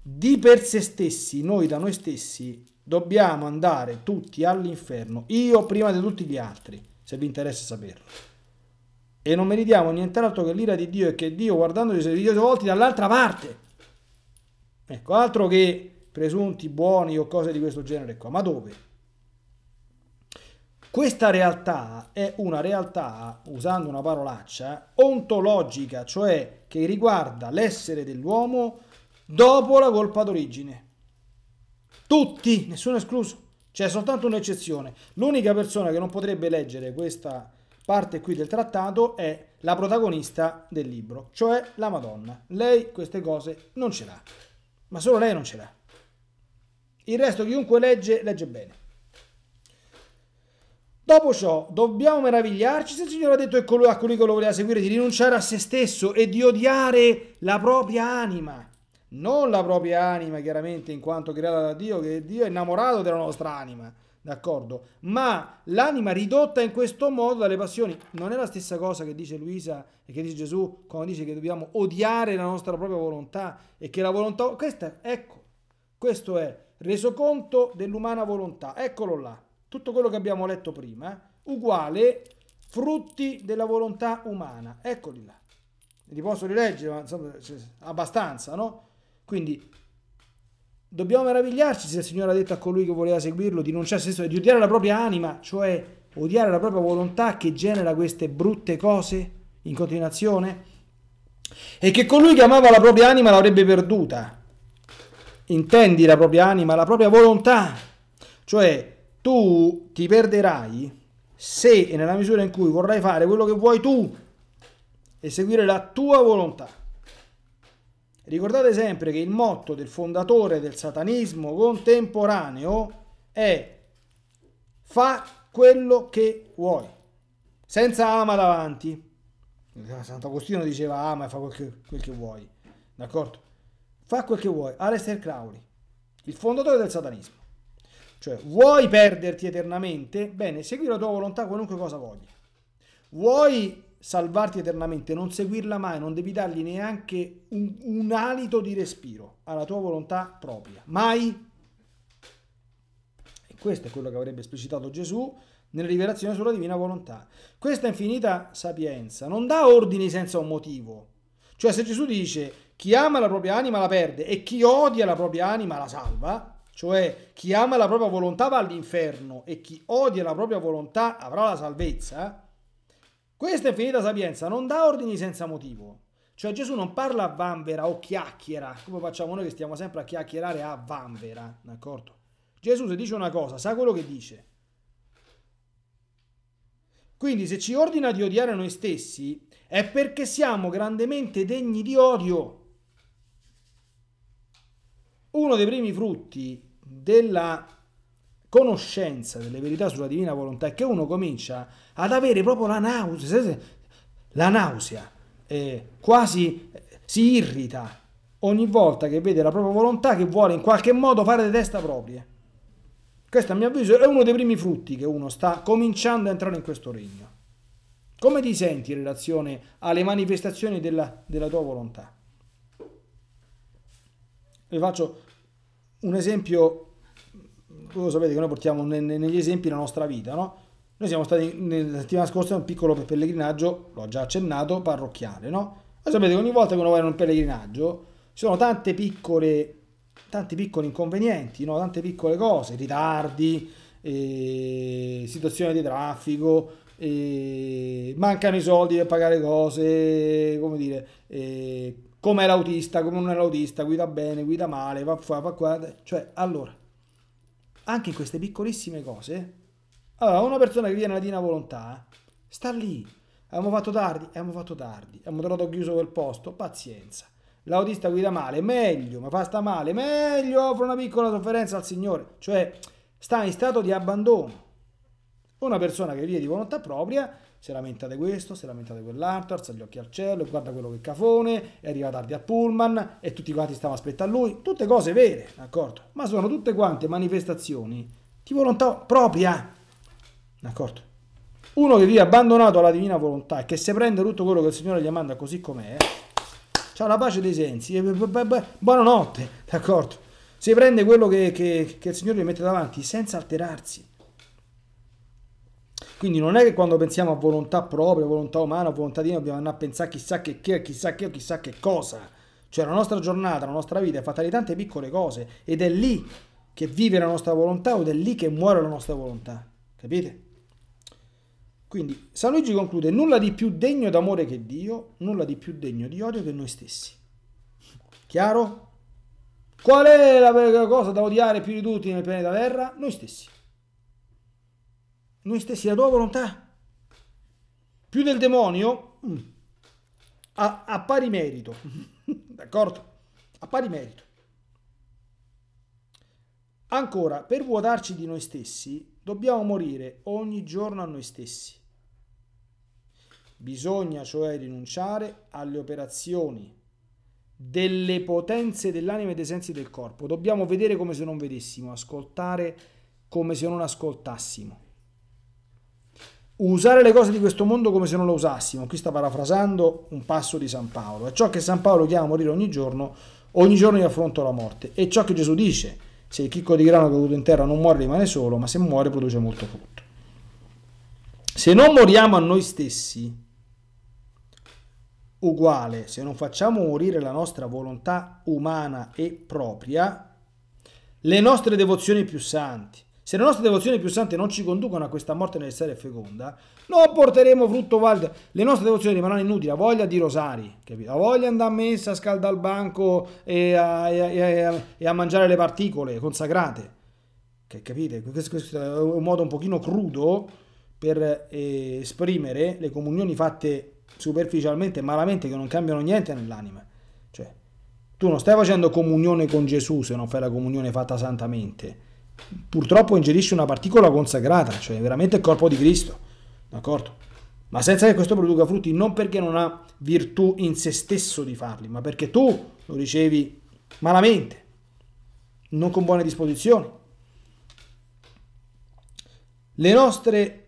Di per se stessi, noi da noi stessi, dobbiamo andare tutti all'inferno, io prima di tutti gli altri, se vi interessa saperlo. E non meritiamo nient'altro che l'ira di Dio e che Dio, guardandoci si servidiosi volti dall'altra parte. Ecco, altro che presunti buoni o cose di questo genere qua, ma dove? Questa realtà è una realtà, usando una parolaccia, ontologica, cioè che riguarda l'essere dell'uomo dopo la colpa d'origine. Tutti, nessuno escluso. C'è soltanto un'eccezione. L'unica persona che non potrebbe leggere questa parte qui del trattato è la protagonista del libro, cioè la Madonna. Lei queste cose non ce l'ha, ma solo lei non ce l'ha. Il resto chiunque legge, legge bene. Dopo ciò, dobbiamo meravigliarci se il Signore ha detto a colui, a colui che lo voleva seguire di rinunciare a se stesso e di odiare la propria anima. Non la propria anima, chiaramente, in quanto creata da Dio, che Dio è innamorato della nostra anima, d'accordo? Ma l'anima ridotta in questo modo dalle passioni non è la stessa cosa che dice Luisa e che dice Gesù quando dice che dobbiamo odiare la nostra propria volontà e che la volontà... Questa, ecco, questo è resoconto dell'umana volontà, eccolo là tutto quello che abbiamo letto prima, eh, uguale frutti della volontà umana. Eccoli là. Li posso rileggere, ma insomma, cioè, abbastanza, no? Quindi dobbiamo meravigliarci se il Signore ha detto a colui che voleva seguirlo di non c'è senso di odiare la propria anima, cioè odiare la propria volontà che genera queste brutte cose in continuazione e che colui che amava la propria anima l'avrebbe perduta. Intendi la propria anima, la propria volontà, cioè tu ti perderai se e nella misura in cui vorrai fare quello che vuoi tu e seguire la tua volontà. Ricordate sempre che il motto del fondatore del satanismo contemporaneo è fa quello che vuoi, senza ama davanti. Sant'Agostino diceva ama e fa quel che, quel che vuoi, d'accordo? Fa quel che vuoi, Aleister Crowley, il fondatore del satanismo. Cioè, vuoi perderti eternamente? Bene, segui la tua volontà qualunque cosa voglia. Vuoi salvarti eternamente, non seguirla mai, non devi dargli neanche un, un alito di respiro alla tua volontà propria. Mai. E questo è quello che avrebbe esplicitato Gesù nella rivelazione sulla divina volontà. Questa infinita sapienza non dà ordini senza un motivo. Cioè se Gesù dice chi ama la propria anima la perde e chi odia la propria anima la salva, cioè chi ama la propria volontà va all'inferno e chi odia la propria volontà avrà la salvezza. Eh? Questa infinita sapienza non dà ordini senza motivo. Cioè Gesù non parla a vanvera o chiacchiera, come facciamo noi che stiamo sempre a chiacchierare a vanvera, d'accordo? Gesù se dice una cosa, sa quello che dice. Quindi se ci ordina di odiare noi stessi è perché siamo grandemente degni di odio. Uno dei primi frutti della conoscenza delle verità sulla divina volontà è che uno comincia ad avere proprio la nausea, la nausea eh, quasi eh, si irrita ogni volta che vede la propria volontà che vuole in qualche modo fare di testa propria. Questo a mio avviso è uno dei primi frutti che uno sta cominciando a entrare in questo regno. Come ti senti in relazione alle manifestazioni della, della tua volontà? Vi faccio un esempio voi sapete che noi portiamo negli esempi la nostra vita, no? Noi siamo stati la settimana scorsa in un piccolo pellegrinaggio, l'ho già accennato, parrocchiale, no? Voi sapete che ogni volta che uno va in un pellegrinaggio ci sono tante piccole, tanti piccoli inconvenienti, no? Tante piccole cose, ritardi, eh, situazioni di traffico, eh, mancano i soldi per pagare cose, come dire... Eh, come l'autista, come non è l'autista, guida bene, guida male, va qua, va qua, cioè allora anche in queste piccolissime cose, allora una persona che viene alla Dina Volontà sta lì, abbiamo fatto tardi, abbiamo fatto tardi, abbiamo trovato chiuso quel posto, pazienza. L'autista guida male, meglio, ma fa sta male, meglio, offre una piccola sofferenza al Signore, cioè sta in stato di abbandono. Una persona che viene di volontà propria si è di questo, si è di quell'altro, alza gli occhi al cielo, guarda quello che cafone, è arriva tardi al pullman e tutti quanti stavano aspettando lui, tutte cose vere, d'accordo? Ma sono tutte quante manifestazioni di volontà propria, d'accordo? Uno che vi ha abbandonato alla divina volontà e che se prende tutto quello che il Signore gli manda così com'è, ha la pace dei sensi, e buonanotte, d'accordo? Se prende quello che, che, che il Signore gli mette davanti senza alterarsi, quindi non è che quando pensiamo a volontà propria, volontà umana, volontà divina, dobbiamo andare a pensare chissà che che, chissà che chissà che cosa. Cioè la nostra giornata, la nostra vita è fatta di tante piccole cose ed è lì che vive la nostra volontà ed è lì che muore la nostra volontà. Capite? Quindi San Luigi conclude, nulla di più degno d'amore che Dio, nulla di più degno di odio che noi stessi. Chiaro? Qual è la cosa da odiare più di tutti nel pianeta Terra? Noi stessi noi stessi la tua volontà, più del demonio, mm, a, a pari merito, d'accordo? A pari merito. Ancora, per vuotarci di noi stessi, dobbiamo morire ogni giorno a noi stessi. Bisogna cioè rinunciare alle operazioni delle potenze dell'anima e dei sensi del corpo. Dobbiamo vedere come se non vedessimo, ascoltare come se non ascoltassimo usare le cose di questo mondo come se non lo usassimo. Qui sta parafrasando un passo di San Paolo. E ciò che San Paolo chiama morire ogni giorno, ogni giorno io affronto la morte. E ciò che Gesù dice, se il chicco di grano caduto in terra non muore rimane solo, ma se muore produce molto frutto. Se non moriamo a noi stessi, uguale, se non facciamo morire la nostra volontà umana e propria, le nostre devozioni più santi, se le nostre devozioni più sante non ci conducono a questa morte necessaria e feconda, non porteremo frutto valdo. Le nostre devozioni rimarranno inutili. La voglia di rosari, capito? La voglia di andare a messa, a scaldare il banco e a, e, a, e a, mangiare le particole consacrate. Che, capite? Questo, questo è un modo un pochino crudo per eh, esprimere le comunioni fatte superficialmente, malamente, che non cambiano niente nell'anima. Cioè, tu non stai facendo comunione con Gesù se non fai la comunione fatta santamente purtroppo ingerisce una particola consacrata, cioè veramente il corpo di Cristo, d'accordo? Ma senza che questo produca frutti, non perché non ha virtù in se stesso di farli, ma perché tu lo ricevi malamente, non con buone disposizioni. Le nostre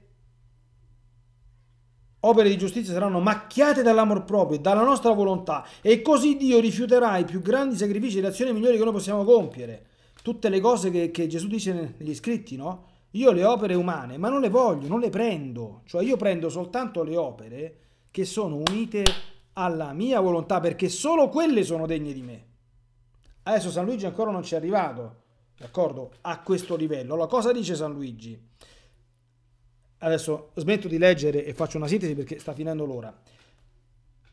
opere di giustizia saranno macchiate dall'amor proprio, e dalla nostra volontà, e così Dio rifiuterà i più grandi sacrifici e le azioni migliori che noi possiamo compiere tutte le cose che, che Gesù dice negli scritti, no? Io le opere umane, ma non le voglio, non le prendo. Cioè io prendo soltanto le opere che sono unite alla mia volontà, perché solo quelle sono degne di me. Adesso San Luigi ancora non ci è arrivato, d'accordo, a questo livello. Allora, cosa dice San Luigi? Adesso smetto di leggere e faccio una sintesi perché sta finendo l'ora.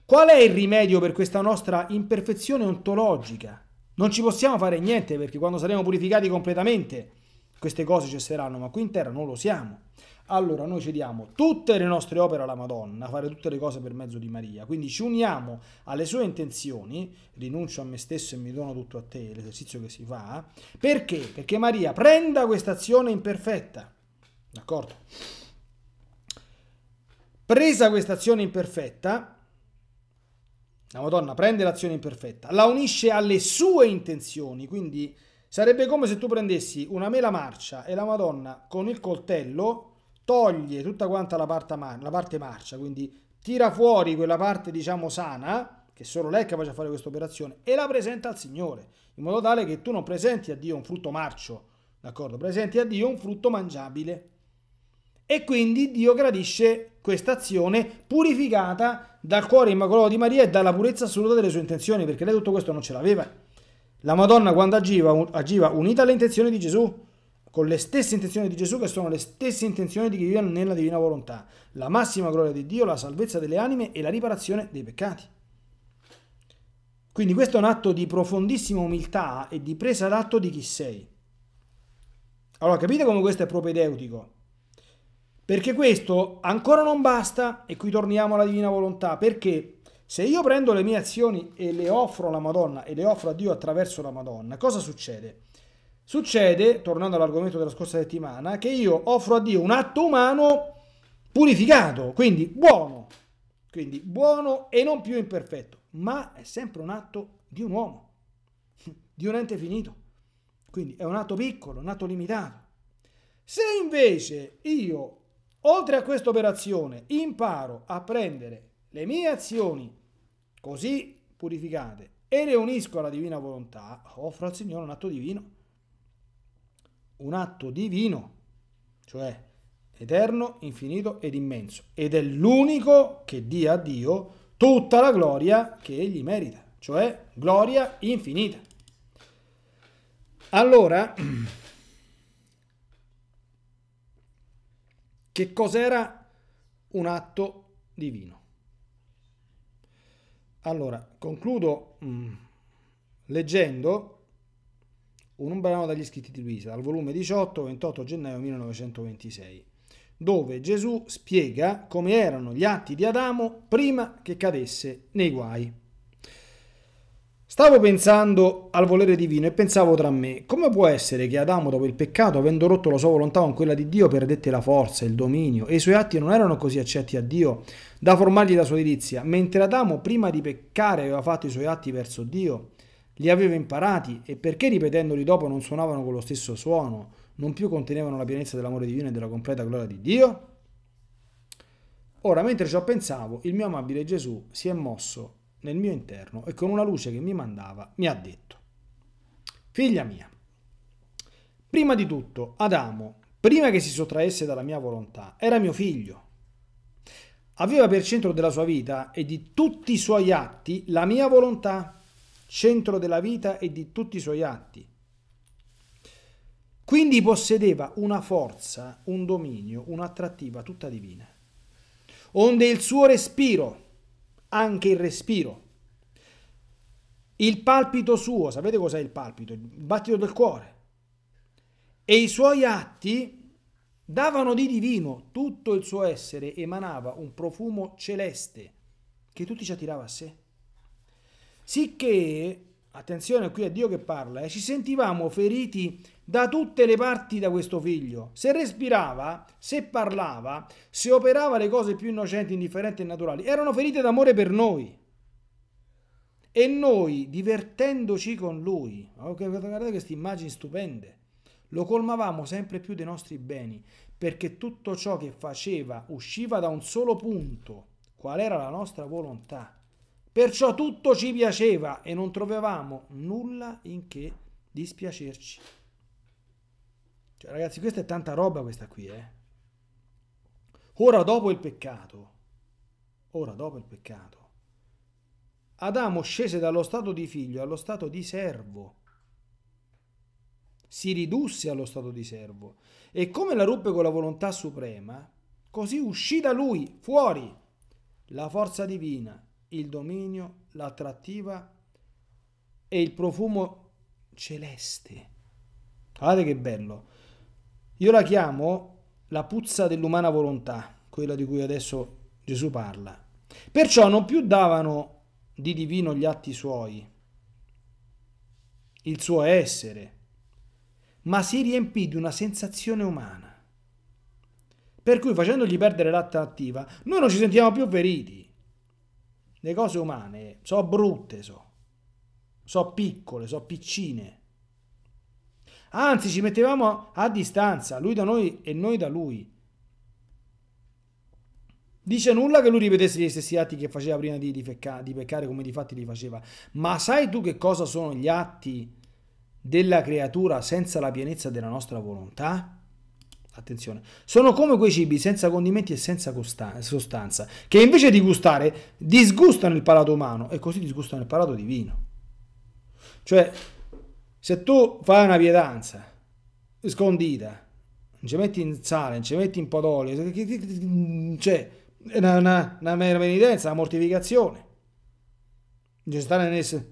Qual è il rimedio per questa nostra imperfezione ontologica? Non ci possiamo fare niente perché quando saremo purificati completamente queste cose cesseranno, ma qui in terra non lo siamo. Allora noi cediamo tutte le nostre opere alla Madonna, fare tutte le cose per mezzo di Maria, quindi ci uniamo alle sue intenzioni, rinuncio a me stesso e mi dono tutto a te, l'esercizio che si fa, perché? Perché Maria prenda questa azione imperfetta, d'accordo? Presa questa azione imperfetta, la Madonna prende l'azione imperfetta, la unisce alle sue intenzioni, quindi sarebbe come se tu prendessi una mela marcia e la Madonna con il coltello toglie tutta quanta la parte, mar- la parte marcia, quindi tira fuori quella parte diciamo sana, che solo lei è capace a fare questa operazione, e la presenta al Signore, in modo tale che tu non presenti a Dio un frutto marcio, d'accordo? Presenti a Dio un frutto mangiabile. E quindi Dio gradisce questa azione purificata dal cuore immacolato di Maria e dalla purezza assoluta delle sue intenzioni, perché lei tutto questo non ce l'aveva. La Madonna quando agiva, agiva unita alle intenzioni di Gesù, con le stesse intenzioni di Gesù che sono le stesse intenzioni di chi vive nella divina volontà, la massima gloria di Dio, la salvezza delle anime e la riparazione dei peccati. Quindi questo è un atto di profondissima umiltà e di presa d'atto di chi sei. Allora capite come questo è propedeutico? Perché questo ancora non basta, e qui torniamo alla divina volontà, perché se io prendo le mie azioni e le offro alla Madonna e le offro a Dio attraverso la Madonna, cosa succede? Succede, tornando all'argomento della scorsa settimana, che io offro a Dio un atto umano purificato, quindi buono, quindi buono e non più imperfetto, ma è sempre un atto di un uomo, di un ente finito, quindi è un atto piccolo, un atto limitato. Se invece io Oltre a questa operazione imparo a prendere le mie azioni così purificate e riunisco alla divina volontà, offro al Signore un atto divino. Un atto divino, cioè eterno, infinito ed immenso. Ed è l'unico che dia a Dio tutta la gloria che egli merita, cioè gloria infinita. Allora... Che cos'era un atto divino? Allora, concludo mh, mm, leggendo un brano dagli scritti di Luisa, al volume 18, 28 gennaio 1926, dove Gesù spiega come erano gli atti di Adamo prima che cadesse nei guai. Stavo pensando al volere divino e pensavo tra me, come può essere che Adamo dopo il peccato, avendo rotto la sua volontà con quella di Dio, perdette la forza, il dominio e i suoi atti non erano così accetti a Dio da formargli la sua delizia, mentre Adamo prima di peccare aveva fatto i suoi atti verso Dio, li aveva imparati e perché ripetendoli dopo non suonavano con lo stesso suono, non più contenevano la pienezza dell'amore divino e della completa gloria di Dio? Ora, mentre ciò pensavo, il mio amabile Gesù si è mosso nel mio interno e con una luce che mi mandava mi ha detto, figlia mia, prima di tutto Adamo, prima che si sottraesse dalla mia volontà, era mio figlio. Aveva per centro della sua vita e di tutti i suoi atti la mia volontà, centro della vita e di tutti i suoi atti. Quindi possedeva una forza, un dominio, un'attrattiva tutta divina, onde il suo respiro, anche il respiro. Il palpito suo, sapete cos'è il palpito? Il battito del cuore. E i suoi atti davano di divino, tutto il suo essere emanava un profumo celeste che tutti ci attirava a sé. Sicché attenzione qui è Dio che parla, eh, ci sentivamo feriti da tutte le parti da questo figlio. Se respirava, se parlava, se operava le cose più innocenti, indifferenti e naturali, erano ferite d'amore per noi. E noi, divertendoci con lui, guardate queste immagini stupende, lo colmavamo sempre più dei nostri beni, perché tutto ciò che faceva usciva da un solo punto, qual era la nostra volontà. Perciò tutto ci piaceva e non trovavamo nulla in che dispiacerci. Cioè, ragazzi, questa è tanta roba questa qui, eh. Ora dopo il peccato, ora dopo il peccato, Adamo scese dallo stato di figlio allo stato di servo. Si ridusse allo stato di servo e come la ruppe con la volontà suprema, così uscì da lui fuori la forza divina il dominio, l'attrattiva e il profumo celeste. Guardate che bello. Io la chiamo la puzza dell'umana volontà, quella di cui adesso Gesù parla. Perciò non più davano di divino gli atti suoi, il suo essere, ma si riempì di una sensazione umana. Per cui facendogli perdere l'attrattiva, noi non ci sentiamo più feriti le cose umane sono brutte, so. so piccole, so piccine. Anzi, ci mettevamo a distanza, lui da noi e noi da lui. Dice nulla che lui ripetesse gli stessi atti che faceva prima di, di, fecca, di peccare come di fatti li faceva. Ma sai tu che cosa sono gli atti della creatura senza la pienezza della nostra volontà? Attenzione, sono come quei cibi senza condimenti e senza sostanza, che invece di gustare disgustano il palato umano e così disgustano il palato divino. Cioè, se tu fai una pietanza scondita, non ci metti in sale, non ci metti un po' d'olio, cioè, è una, una, una mortificazione. Non ci sta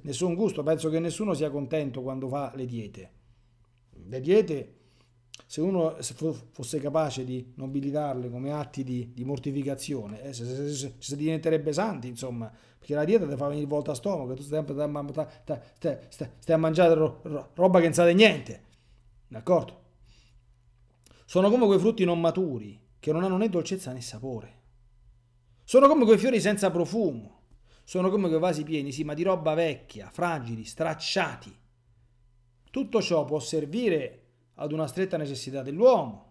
nessun gusto, penso che nessuno sia contento quando fa le diete. Le diete se uno fosse capace di nobilitarle come atti di, di mortificazione, eh, se, se, se, se, diventerebbe santi, insomma, perché la dieta ti fa venire volta a stomaco, tu stai, stai, a mangiare ro, roba che non sa di niente, d'accordo? Sono come quei frutti non maturi, che non hanno né dolcezza né sapore. Sono come quei fiori senza profumo. Sono come quei vasi pieni, sì, ma di roba vecchia, fragili, stracciati. Tutto ciò può servire ad una stretta necessità dell'uomo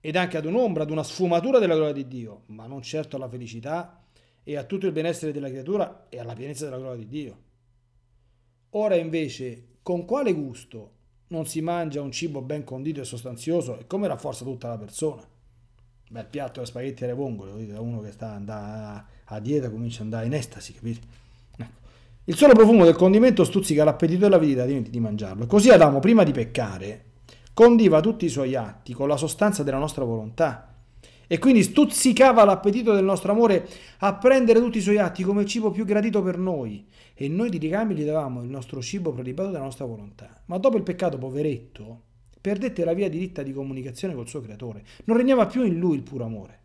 ed anche ad un'ombra, ad una sfumatura della gloria di Dio, ma non certo alla felicità e a tutto il benessere della creatura e alla pienezza della gloria di Dio. Ora invece, con quale gusto non si mangia un cibo ben condito e sostanzioso e come rafforza tutta la persona? Bel piatto da spaghetti e revongole, lo dite da uno che sta a dieta comincia ad andare in estasi, capite? Il solo profumo del condimento stuzzica l'appetito e l'avidità diventi di mangiarlo. Così Adamo, prima di peccare, condiva tutti i suoi atti con la sostanza della nostra volontà. E quindi stuzzicava l'appetito del nostro amore a prendere tutti i suoi atti come cibo più gradito per noi. E noi di ricambio gli davamo il nostro cibo prelibato dalla nostra volontà. Ma dopo il peccato, poveretto, perdette la via diritta di comunicazione col suo creatore. Non regnava più in lui il puro amore.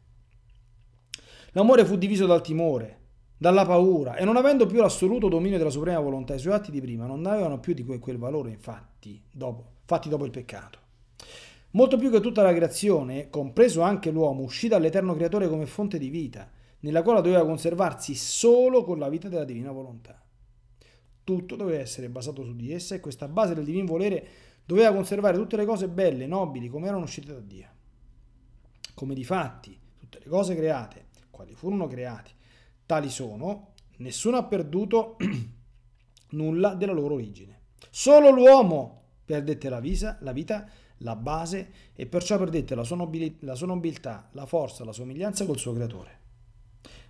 L'amore fu diviso dal timore, dalla paura e non avendo più l'assoluto dominio della suprema volontà, i suoi atti di prima non avevano più di quel valore, infatti, dopo, fatti dopo il peccato. Molto più che tutta la creazione, compreso anche l'uomo, uscì dall'eterno creatore come fonte di vita, nella quale doveva conservarsi solo con la vita della divina volontà. Tutto doveva essere basato su di essa e questa base del divin volere doveva conservare tutte le cose belle, nobili, come erano uscite da Dio. Come di fatti, tutte le cose create, quali furono create, Tali sono, nessuno ha perduto nulla della loro origine. Solo l'uomo perdette la, visa, la vita, la base e perciò perdette la sua, nobili, la sua nobiltà, la forza, la somiglianza col suo creatore.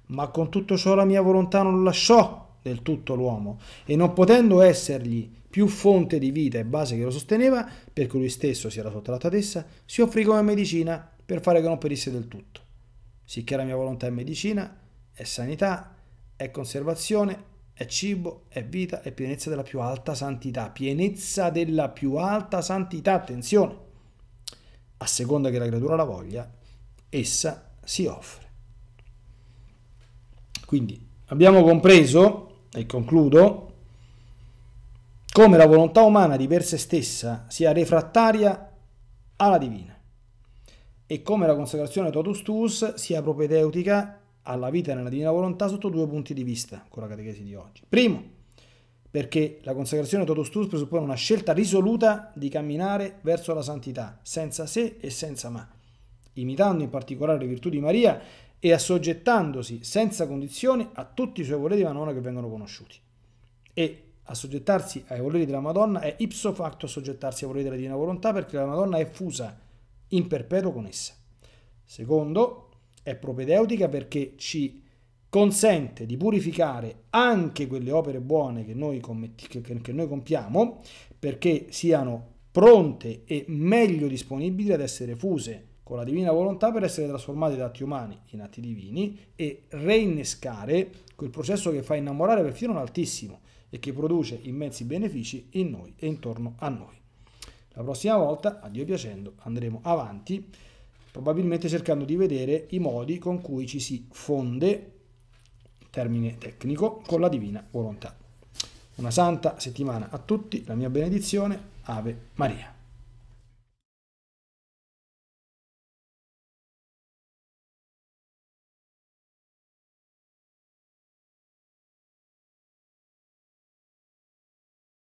Ma con tutto ciò la mia volontà non lasciò del tutto l'uomo e non potendo essergli più fonte di vita e base che lo sosteneva, perché lui stesso si era sottratto ad essa, si offrì come medicina per fare che non perisse del tutto. Sicché la mia volontà è medicina, è sanità, è conservazione, è cibo, è vita, è pienezza della più alta santità. Pienezza della più alta santità, attenzione! A seconda che la creatura la voglia, essa si offre. Quindi abbiamo compreso, e concludo, come la volontà umana di per sé stessa sia refrattaria alla divina e come la consacrazione totus tuus sia propedeutica alla vita nella divina volontà sotto due punti di vista con la catechesi di oggi. Primo, perché la consacrazione Totus presuppone una scelta risoluta di camminare verso la santità, senza se e senza ma, imitando in particolare le virtù di Maria e assoggettandosi senza condizioni a tutti i suoi voleri ma non che vengono conosciuti. E assoggettarsi ai voleri della Madonna è ipso facto assoggettarsi ai voleri della Divina Volontà perché la Madonna è fusa in perpetuo con essa. Secondo, è propedeutica perché ci consente di purificare anche quelle opere buone che noi, che, che noi compiamo perché siano pronte e meglio disponibili ad essere fuse con la divina volontà per essere trasformate da atti umani in atti divini e reinnescare quel processo che fa innamorare perfino l'Altissimo e che produce immensi benefici in noi e intorno a noi. La prossima volta, a Dio piacendo, andremo avanti probabilmente cercando di vedere i modi con cui ci si fonde, termine tecnico, con la divina volontà. Una santa settimana a tutti, la mia benedizione, Ave Maria.